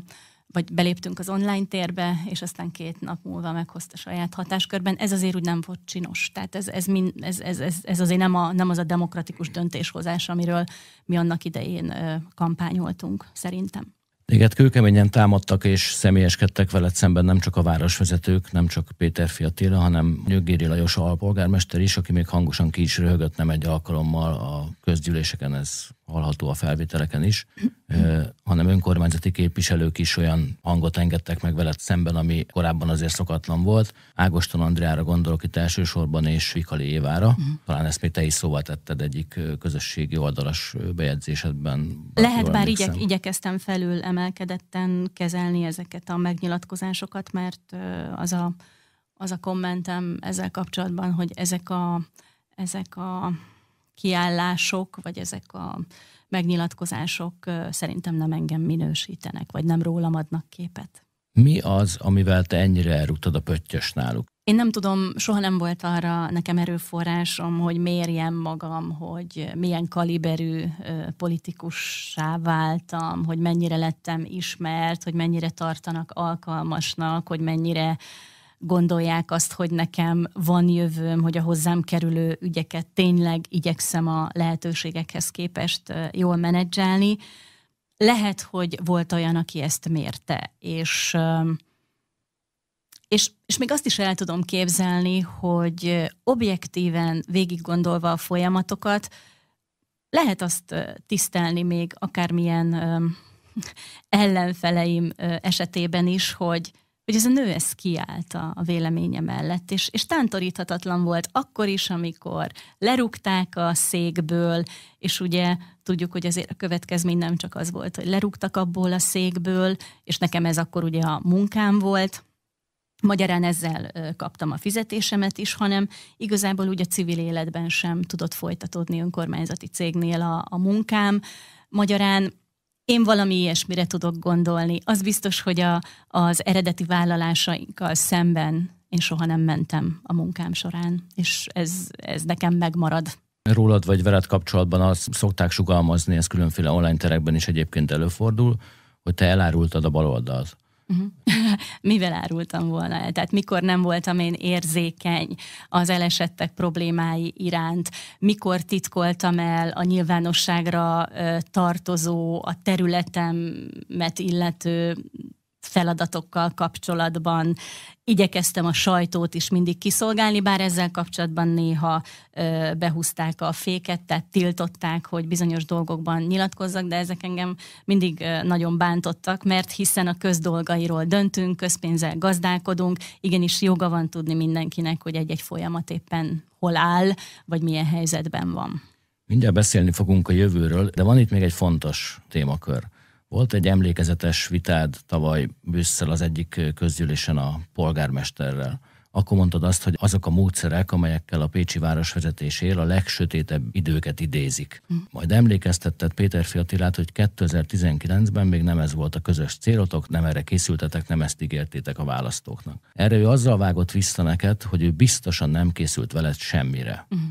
vagy beléptünk az online térbe, és aztán két nap múlva meghozta saját hatáskörben. Ez azért úgy nem volt csinos. Tehát ez, ez, mind, ez, ez, ez, ez azért nem, a, nem az a demokratikus döntéshozás, amiről mi annak idején kampányoltunk, szerintem. Téged kőkeményen támadtak és személyeskedtek veled szemben nem csak a városvezetők, nem csak Péter Fiatila, hanem Nyögéri Lajos alpolgármester is, aki még hangosan ki is röhögött nem egy alkalommal a közgyűléseken. Ez hallható a felvételeken is, hanem önkormányzati képviselők is olyan hangot engedtek meg veled szemben, ami korábban azért szokatlan volt. Ágoston Andriára gondolok itt elsősorban, és Vikali Évára. Uh-huh. Talán ezt még te is szóvá tetted egyik közösségi oldalas bejegyzésedben. Lehet, bár igyek, igyekeztem felül emelkedetten kezelni ezeket a megnyilatkozásokat, mert az a, az a kommentem ezzel kapcsolatban, hogy ezek a ezek a kiállások, vagy ezek a megnyilatkozások szerintem nem engem minősítenek, vagy nem rólam adnak képet. Mi az, amivel te ennyire elrúgtad a pöttyös náluk? Én nem tudom, soha nem volt arra nekem erőforrásom, hogy mérjem magam, hogy milyen kaliberű politikussá váltam, hogy mennyire lettem ismert, hogy mennyire tartanak alkalmasnak, hogy mennyire gondolják azt, hogy nekem van jövőm, hogy a hozzám kerülő ügyeket tényleg igyekszem a lehetőségekhez képest jól menedzselni. Lehet, hogy volt olyan, aki ezt mérte, és, és, és még azt is el tudom képzelni, hogy objektíven végig gondolva a folyamatokat, lehet azt tisztelni még akármilyen ellenfeleim esetében is, hogy hogy ez a nő ezt kiállt a véleménye mellett, és, és tántoríthatatlan volt akkor is, amikor lerúgták a székből, és ugye tudjuk, hogy azért a következmény nem csak az volt, hogy lerúgtak abból a székből, és nekem ez akkor ugye a munkám volt, magyarán ezzel kaptam a fizetésemet is, hanem igazából ugye civil életben sem tudott folytatódni önkormányzati cégnél a, a munkám. Magyarán én valami ilyesmire tudok gondolni. Az biztos, hogy a, az eredeti vállalásainkkal szemben én soha nem mentem a munkám során, és ez, ez nekem megmarad. Rólad vagy veled kapcsolatban azt szokták sugalmazni, ez különféle online terekben is egyébként előfordul, hogy te elárultad a baloldalt. Uh-huh. mivel árultam volna el. Tehát mikor nem voltam én érzékeny az elesettek problémái iránt, mikor titkoltam el a nyilvánosságra tartozó, a területemet illető feladatokkal kapcsolatban. Igyekeztem a sajtót is mindig kiszolgálni, bár ezzel kapcsolatban néha ö, behúzták a féket, tehát tiltották, hogy bizonyos dolgokban nyilatkozzak, de ezek engem mindig ö, nagyon bántottak, mert hiszen a közdolgairól döntünk, közpénzzel gazdálkodunk, igenis joga van tudni mindenkinek, hogy egy-egy folyamat éppen hol áll, vagy milyen helyzetben van. Mindjárt beszélni fogunk a jövőről, de van itt még egy fontos témakör. Volt egy emlékezetes vitád tavaly Brüsszel az egyik közgyűlésen a polgármesterrel. Akkor mondtad azt, hogy azok a módszerek, amelyekkel a Pécsi városvezetés él, a legsötétebb időket idézik. Hm. Majd emlékeztetted Péter Fiatilát, hogy 2019-ben még nem ez volt a közös célotok, nem erre készültetek, nem ezt ígértétek a választóknak. Erre ő azzal vágott vissza neked, hogy ő biztosan nem készült veled semmire. Uh-huh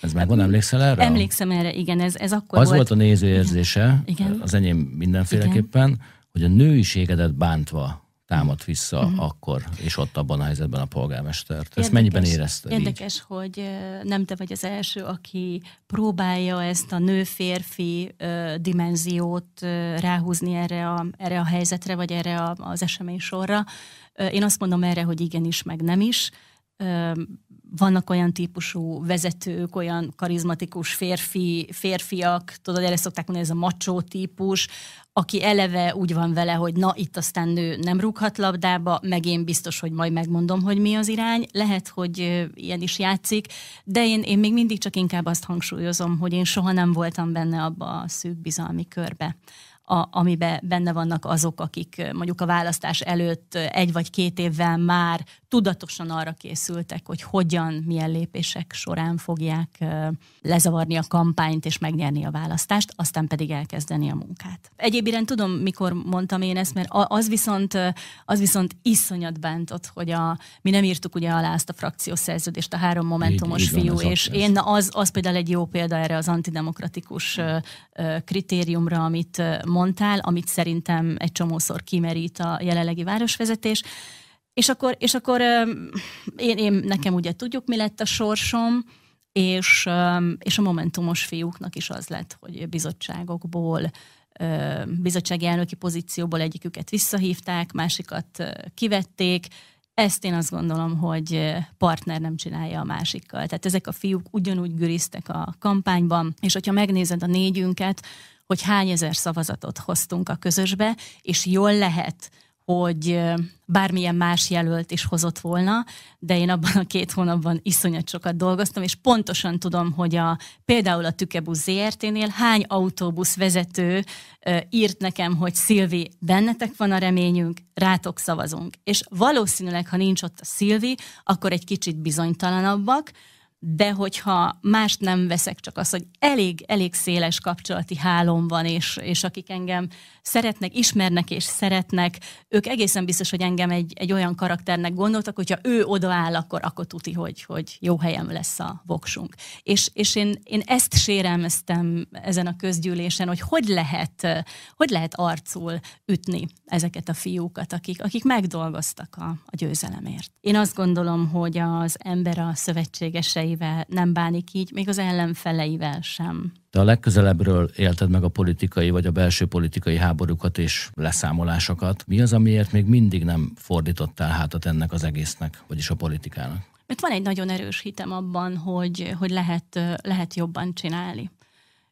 ez meg van, emlékszel erre? Emlékszem erre, igen, ez, ez akkor Az volt, a nézőérzése, igen. az enyém mindenféleképpen, igen. hogy a nőiségedet bántva támad vissza uh-huh. akkor, és ott abban a helyzetben a polgármestert. Érdekes, ezt mennyiben érezted Érdekes, így? hogy nem te vagy az első, aki próbálja ezt a nő-férfi dimenziót ráhúzni erre a, erre a helyzetre, vagy erre a, az esemény sorra. Én azt mondom erre, hogy igenis, meg nem is vannak olyan típusú vezetők, olyan karizmatikus férfi, férfiak, tudod, erre szokták mondani, ez a macsó típus, aki eleve úgy van vele, hogy na, itt aztán nő nem rúghat labdába, meg én biztos, hogy majd megmondom, hogy mi az irány. Lehet, hogy ilyen is játszik, de én, én még mindig csak inkább azt hangsúlyozom, hogy én soha nem voltam benne abba a szűk bizalmi körbe, a, amiben benne vannak azok, akik mondjuk a választás előtt egy vagy két évvel már tudatosan arra készültek, hogy hogyan, milyen lépések során fogják lezavarni a kampányt és megnyerni a választást, aztán pedig elkezdeni a munkát. Egyéb iránt tudom, mikor mondtam én ezt, mert az viszont, az viszont iszonyat bántott, hogy a, mi nem írtuk ugye alá ezt a frakciószerződést, a három momentumos így, fiú, van, és én na az, az például egy jó példa erre az antidemokratikus kritériumra, amit mondtál, amit szerintem egy csomószor kimerít a jelenlegi városvezetés. És akkor, és akkor én, én, nekem ugye tudjuk, mi lett a sorsom, és, és a Momentumos fiúknak is az lett, hogy bizottságokból, bizottsági elnöki pozícióból egyiküket visszahívták, másikat kivették. Ezt én azt gondolom, hogy partner nem csinálja a másikkal. Tehát ezek a fiúk ugyanúgy güriztek a kampányban, és hogyha megnézed a négyünket, hogy hány ezer szavazatot hoztunk a közösbe, és jól lehet, hogy bármilyen más jelölt is hozott volna, de én abban a két hónapban iszonyat sokat dolgoztam, és pontosan tudom, hogy a, például a Tükebusz ZRT-nél hány autóbusz vezető e, írt nekem, hogy Szilvi, bennetek van a reményünk, rátok szavazunk. És valószínűleg, ha nincs ott a Szilvi, akkor egy kicsit bizonytalanabbak, de hogyha mást nem veszek, csak az, hogy elég, elég széles kapcsolati hálom van, és, és akik engem szeretnek, ismernek és szeretnek, ők egészen biztos, hogy engem egy, egy olyan karakternek gondoltak, hogyha ő odaáll, akkor, akkor tuti, hogy, hogy jó helyem lesz a voksunk. És, és én, én ezt sérelmeztem ezen a közgyűlésen, hogy hogy lehet, hogy lehet arcul ütni ezeket a fiúkat, akik, akik megdolgoztak a, a győzelemért. Én azt gondolom, hogy az ember a szövetségesei ellenfeleivel nem bánik így, még az ellenfeleivel sem. De a legközelebbről élted meg a politikai vagy a belső politikai háborúkat és leszámolásokat. Mi az, amiért még mindig nem fordítottál hátat ennek az egésznek, vagyis a politikának? Mert van egy nagyon erős hitem abban, hogy, hogy lehet, lehet jobban csinálni.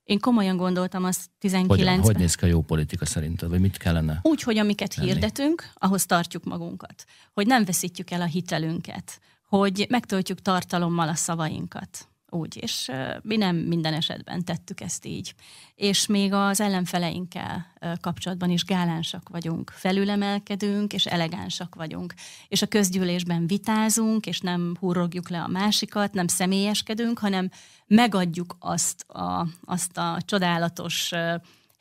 Én komolyan gondoltam azt 19 Hogyan? Hogy néz ki a jó politika szerinted, vagy mit kellene? Úgy, hogy amiket lenni? hirdetünk, ahhoz tartjuk magunkat. Hogy nem veszítjük el a hitelünket hogy megtöltjük tartalommal a szavainkat. Úgy, és mi nem minden esetben tettük ezt így. És még az ellenfeleinkkel kapcsolatban is gálánsak vagyunk, felülemelkedünk, és elegánsak vagyunk. És a közgyűlésben vitázunk, és nem hurrogjuk le a másikat, nem személyeskedünk, hanem megadjuk azt a, azt a csodálatos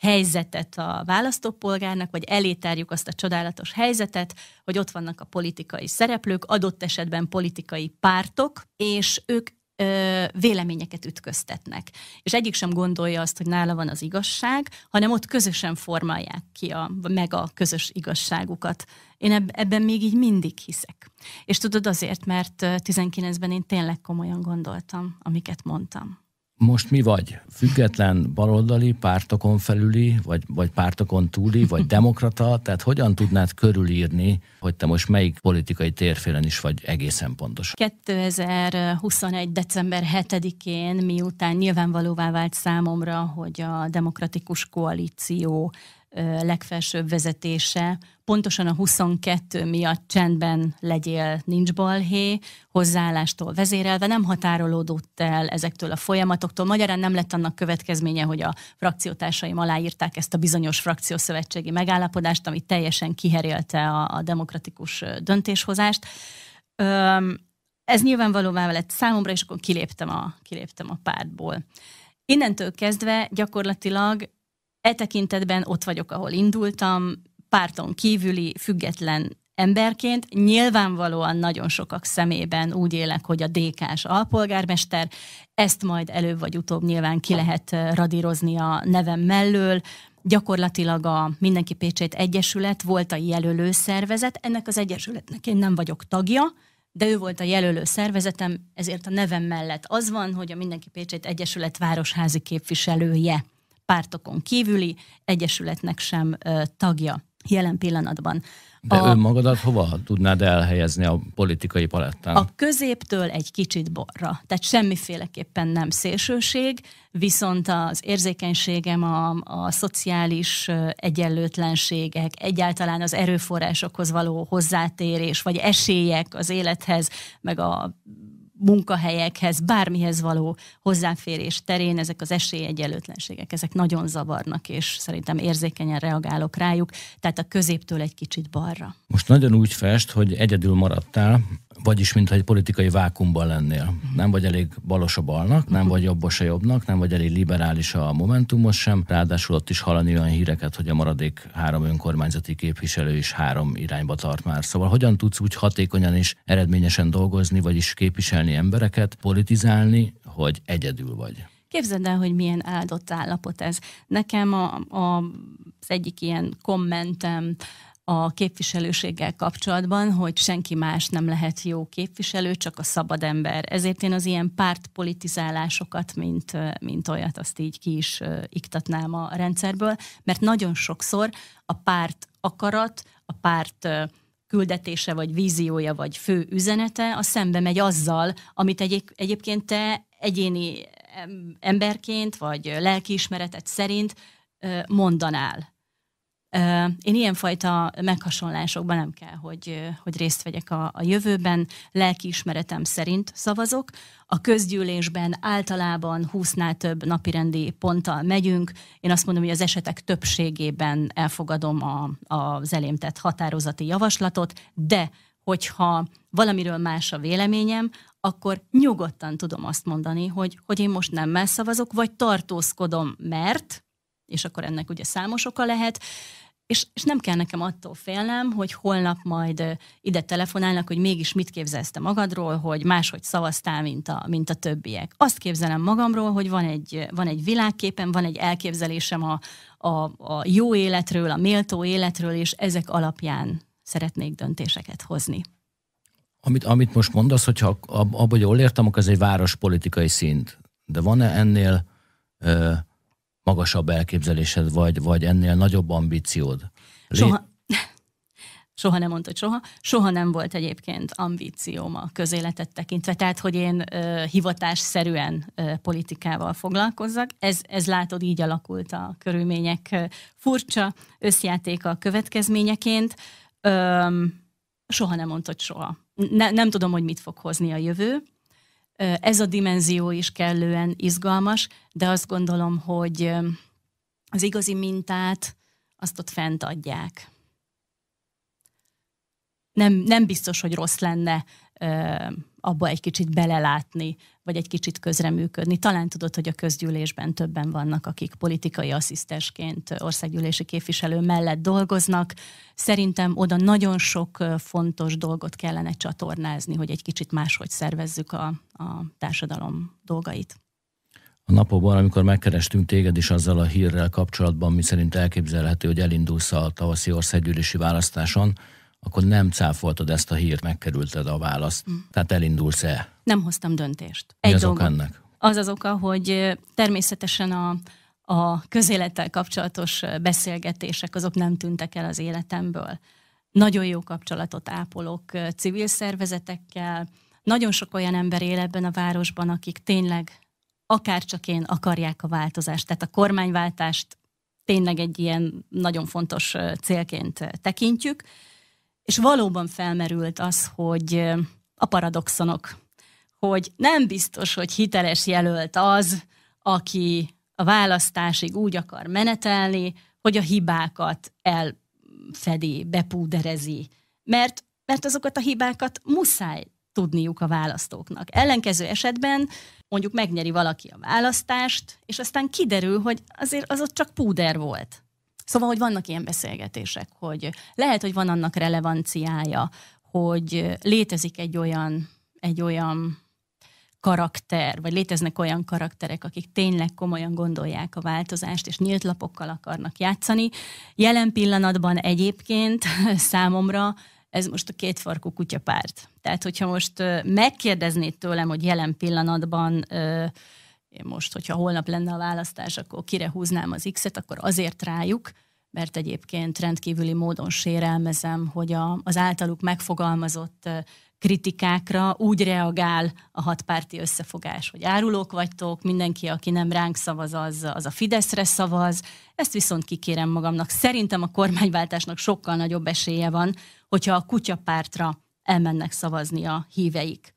helyzetet a választópolgárnak, vagy elétárjuk azt a csodálatos helyzetet, hogy ott vannak a politikai szereplők, adott esetben politikai pártok, és ők ö, véleményeket ütköztetnek. És egyik sem gondolja azt, hogy nála van az igazság, hanem ott közösen formálják ki a, meg a közös igazságukat. Én ebben még így mindig hiszek. És tudod azért, mert 19-ben én tényleg komolyan gondoltam, amiket mondtam most mi vagy? Független baloldali, pártokon felüli, vagy, vagy pártokon túli, vagy demokrata? Tehát hogyan tudnád körülírni, hogy te most melyik politikai térfélen is vagy egészen pontos? 2021. december 7-én, miután nyilvánvalóvá vált számomra, hogy a demokratikus koalíció legfelsőbb vezetése pontosan a 22 miatt csendben legyél, nincs balhé, hozzáállástól vezérelve nem határolódott el ezektől a folyamatoktól. Magyarán nem lett annak következménye, hogy a frakciótársaim aláírták ezt a bizonyos frakciószövetségi megállapodást, ami teljesen kiherélte a, a demokratikus döntéshozást. Öm, ez nyilvánvalóvá lett számomra, és akkor kiléptem a, kiléptem a pártból. Innentől kezdve gyakorlatilag e tekintetben ott vagyok, ahol indultam, párton kívüli, független emberként nyilvánvalóan nagyon sokak szemében úgy élek, hogy a DK-s alpolgármester, ezt majd előbb vagy utóbb nyilván ki lehet radírozni a nevem mellől, gyakorlatilag a Mindenki Pécsét Egyesület volt a jelölő szervezet, ennek az egyesületnek én nem vagyok tagja, de ő volt a jelölő szervezetem, ezért a nevem mellett az van, hogy a Mindenki Pécsét Egyesület városházi képviselője pártokon kívüli, egyesületnek sem ö, tagja jelen pillanatban. De a, önmagadat hova tudnád elhelyezni a politikai palettán? A középtől egy kicsit borra. Tehát semmiféleképpen nem szélsőség, viszont az érzékenységem a, a szociális egyenlőtlenségek, egyáltalán az erőforrásokhoz való hozzátérés, vagy esélyek az élethez, meg a munkahelyekhez, bármihez való hozzáférés terén ezek az esélyegyenlőtlenségek, ezek nagyon zavarnak, és szerintem érzékenyen reagálok rájuk, tehát a középtől egy kicsit balra. Most nagyon úgy fest, hogy egyedül maradtál, vagyis mintha egy politikai vákumban lennél. Nem vagy elég balos a balnak, nem vagy jobbos a jobbnak, nem vagy elég liberális a momentumos sem. Ráadásul ott is hallani olyan híreket, hogy a maradék három önkormányzati képviselő is három irányba tart már. Szóval hogyan tudsz úgy hatékonyan és eredményesen dolgozni, vagyis képviselni embereket, politizálni, hogy egyedül vagy? Képzeld el, hogy milyen áldott állapot ez. Nekem a, a, az egyik ilyen kommentem, a képviselőséggel kapcsolatban, hogy senki más nem lehet jó képviselő, csak a szabad ember. Ezért én az ilyen pártpolitizálásokat, mint, mint olyat, azt így ki is iktatnám a rendszerből, mert nagyon sokszor a párt akarat, a párt küldetése, vagy víziója, vagy fő üzenete, a szembe megy azzal, amit egy, egyébként te egyéni emberként, vagy lelkiismeretet szerint mondanál. Én ilyenfajta meghasonlásokban nem kell, hogy, hogy részt vegyek a, a jövőben. Lelkiismeretem szerint szavazok. A közgyűlésben általában 20-nál több napirendi ponttal megyünk. Én azt mondom, hogy az esetek többségében elfogadom a, az elém tett határozati javaslatot, de hogyha valamiről más a véleményem, akkor nyugodtan tudom azt mondani, hogy, hogy én most nem szavazok, vagy tartózkodom, mert, és akkor ennek ugye számos oka lehet, és, és nem kell nekem attól félnem, hogy holnap majd ide telefonálnak, hogy mégis mit képzelsz te magadról, hogy máshogy szavaztál, mint a, mint a többiek. Azt képzelem magamról, hogy van egy, van egy világképen, van egy elképzelésem a, a, a jó életről, a méltó életről, és ezek alapján szeretnék döntéseket hozni. Amit, amit most mondasz, hogyha abban jól értem, akkor ez egy város politikai szint. De van-e ennél... Ö- magasabb elképzelésed, vagy, vagy ennél nagyobb ambíciód? Lé... Soha, soha nem mondtad soha, soha nem volt egyébként ambícióm a közéletet tekintve, tehát hogy én ö, hivatásszerűen ö, politikával foglalkozzak. Ez, ez látod, így alakult a körülmények furcsa összjátéka a következményeként. Ö, soha nem mondtad soha. Ne, nem tudom, hogy mit fog hozni a jövő. Ez a dimenzió is kellően izgalmas, de azt gondolom, hogy az igazi mintát azt ott fent adják. Nem, nem biztos, hogy rossz lenne abba egy kicsit belelátni, vagy egy kicsit közreműködni. Talán tudod, hogy a közgyűlésben többen vannak, akik politikai asszisztensként országgyűlési képviselő mellett dolgoznak. Szerintem oda nagyon sok fontos dolgot kellene csatornázni, hogy egy kicsit máshogy szervezzük a, a társadalom dolgait. A napokban, amikor megkerestünk téged is azzal a hírrel kapcsolatban, mi szerint elképzelhető, hogy elindulsz a tavaszi országgyűlési választáson, akkor nem cáfoltad ezt a hírt, megkerülted a választ. Mm. Tehát elindulsz-e? Nem hoztam döntést. Egy Mi az dolgot. oka ennek? Az az oka, hogy természetesen a, a közélettel kapcsolatos beszélgetések azok nem tűntek el az életemből. Nagyon jó kapcsolatot ápolok civil szervezetekkel, nagyon sok olyan ember él ebben a városban, akik tényleg akárcsak én akarják a változást, tehát a kormányváltást tényleg egy ilyen nagyon fontos célként tekintjük. És valóban felmerült az, hogy a paradoxonok, hogy nem biztos, hogy hiteles jelölt az, aki a választásig úgy akar menetelni, hogy a hibákat elfedi, bepúderezi. Mert, mert azokat a hibákat muszáj tudniuk a választóknak. Ellenkező esetben mondjuk megnyeri valaki a választást, és aztán kiderül, hogy azért az ott csak púder volt. Szóval, hogy vannak ilyen beszélgetések, hogy lehet, hogy van annak relevanciája, hogy létezik egy olyan, egy olyan karakter, vagy léteznek olyan karakterek, akik tényleg komolyan gondolják a változást, és nyílt lapokkal akarnak játszani. Jelen pillanatban egyébként számomra ez most a kétfarkú kutyapárt. Tehát, hogyha most megkérdeznéd tőlem, hogy jelen pillanatban én most, hogyha holnap lenne a választás, akkor kire húznám az X-et, akkor azért rájuk, mert egyébként rendkívüli módon sérelmezem, hogy a, az általuk megfogalmazott kritikákra úgy reagál a hatpárti összefogás, hogy árulók vagytok, mindenki, aki nem ránk szavaz, az, az a Fideszre szavaz. Ezt viszont kikérem magamnak. Szerintem a kormányváltásnak sokkal nagyobb esélye van, hogyha a kutyapártra elmennek szavazni a híveik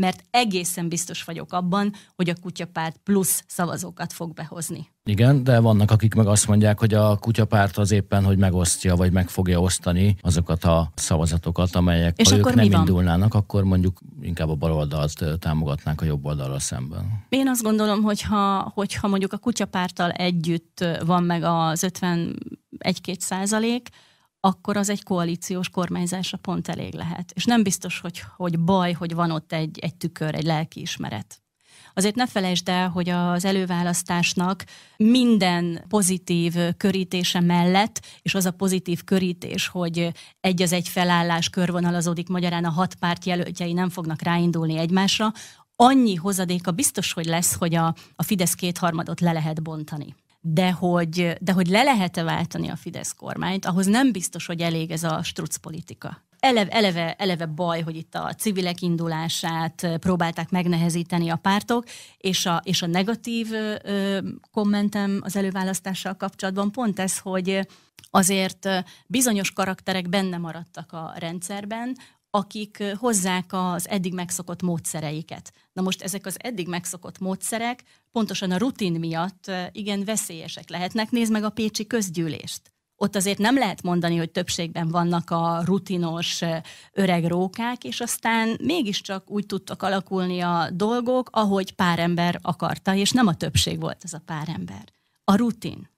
mert egészen biztos vagyok abban, hogy a kutyapárt plusz szavazókat fog behozni. Igen, de vannak, akik meg azt mondják, hogy a kutyapárt az éppen, hogy megosztja, vagy meg fogja osztani azokat a szavazatokat, amelyek, És ha akkor ők nem van? indulnának, akkor mondjuk inkább a baloldalt támogatnák a jobb oldalra szemben. Én azt gondolom, hogyha, hogyha mondjuk a kutyapárttal együtt van meg az 51-2 százalék, akkor az egy koalíciós kormányzásra pont elég lehet. És nem biztos, hogy, hogy baj, hogy van ott egy, egy tükör, egy lelkiismeret. Azért ne felejtsd el, hogy az előválasztásnak minden pozitív körítése mellett, és az a pozitív körítés, hogy egy az egy felállás körvonalazódik, magyarán a hat párt jelöltjei nem fognak ráindulni egymásra, annyi hozadéka biztos, hogy lesz, hogy a, a Fidesz kétharmadot le lehet bontani de hogy, de hogy le lehet-e váltani a Fidesz kormányt, ahhoz nem biztos, hogy elég ez a struc politika eleve, eleve, eleve baj, hogy itt a civilek indulását próbálták megnehezíteni a pártok, és a, és a negatív ö, kommentem az előválasztással kapcsolatban pont ez, hogy azért bizonyos karakterek benne maradtak a rendszerben, akik hozzák az eddig megszokott módszereiket. Na most ezek az eddig megszokott módszerek pontosan a rutin miatt igen veszélyesek lehetnek. Nézd meg a Pécsi közgyűlést. Ott azért nem lehet mondani, hogy többségben vannak a rutinos öreg rókák, és aztán mégiscsak úgy tudtak alakulni a dolgok, ahogy pár ember akarta, és nem a többség volt ez a pár ember. A rutin.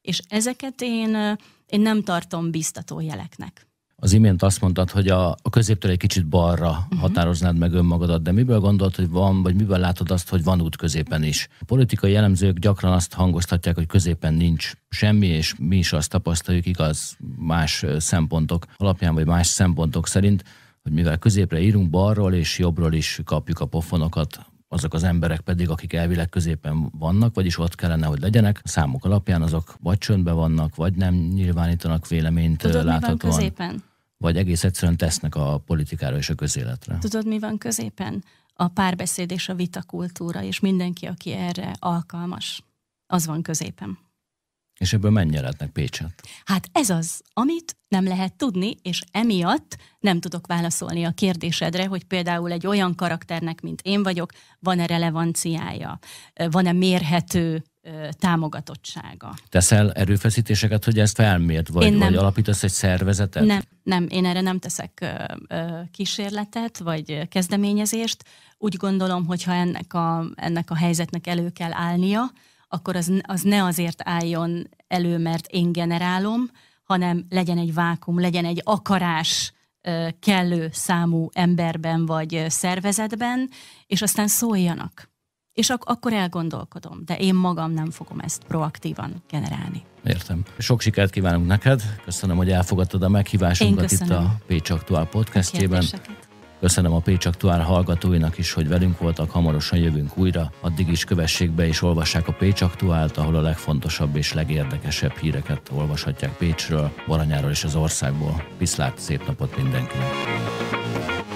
És ezeket én, én nem tartom biztató jeleknek. Az imént azt mondtad, hogy a, a középtől egy kicsit balra uh-huh. Mhm. határoznád meg önmagadat, de miből gondolt, hogy van, vagy miből látod azt, hogy van út középen is? A politikai jellemzők gyakran azt hangoztatják, hogy középen nincs semmi, és mi is azt tapasztaljuk, igaz, más szempontok alapján, vagy más szempontok szerint, hogy mivel középre írunk, balról és jobbról is kapjuk a pofonokat, azok az emberek pedig, akik elvileg középen vannak, vagyis ott kellene, hogy legyenek, a számok alapján azok vagy csöndben vannak, vagy nem nyilvánítanak véleményt Tudod, láthatóan. Mi van középen? vagy egész egyszerűen tesznek a politikára és a közéletre. Tudod, mi van középen? A párbeszéd és a vitakultúra, és mindenki, aki erre alkalmas, az van középen. És ebből mennyire lehetnek Pécset? Hát ez az, amit nem lehet tudni, és emiatt nem tudok válaszolni a kérdésedre, hogy például egy olyan karakternek, mint én vagyok, van-e relevanciája, van-e mérhető támogatottsága. Teszel erőfeszítéseket, hogy ezt felmért, vagy, én nem. vagy alapítasz egy szervezetet? Nem, nem, én erre nem teszek kísérletet, vagy kezdeményezést. Úgy gondolom, hogy ha ennek a, ennek a helyzetnek elő kell állnia, akkor az, az ne azért álljon elő, mert én generálom, hanem legyen egy vákum, legyen egy akarás, kellő számú emberben vagy szervezetben, és aztán szóljanak és ak- akkor elgondolkodom, de én magam nem fogom ezt proaktívan generálni. Értem. Sok sikert kívánunk neked, köszönöm, hogy elfogadtad a meghívásunkat itt a Pécs Aktuál podcastjében. A Köszönöm a Pécs Aktuál hallgatóinak is, hogy velünk voltak, hamarosan jövünk újra. Addig is kövessék be és olvassák a Pécs Aktuált, ahol a legfontosabb és legérdekesebb híreket olvashatják Pécsről, Baranyáról és az országból. Viszlát, szép napot mindenkinek!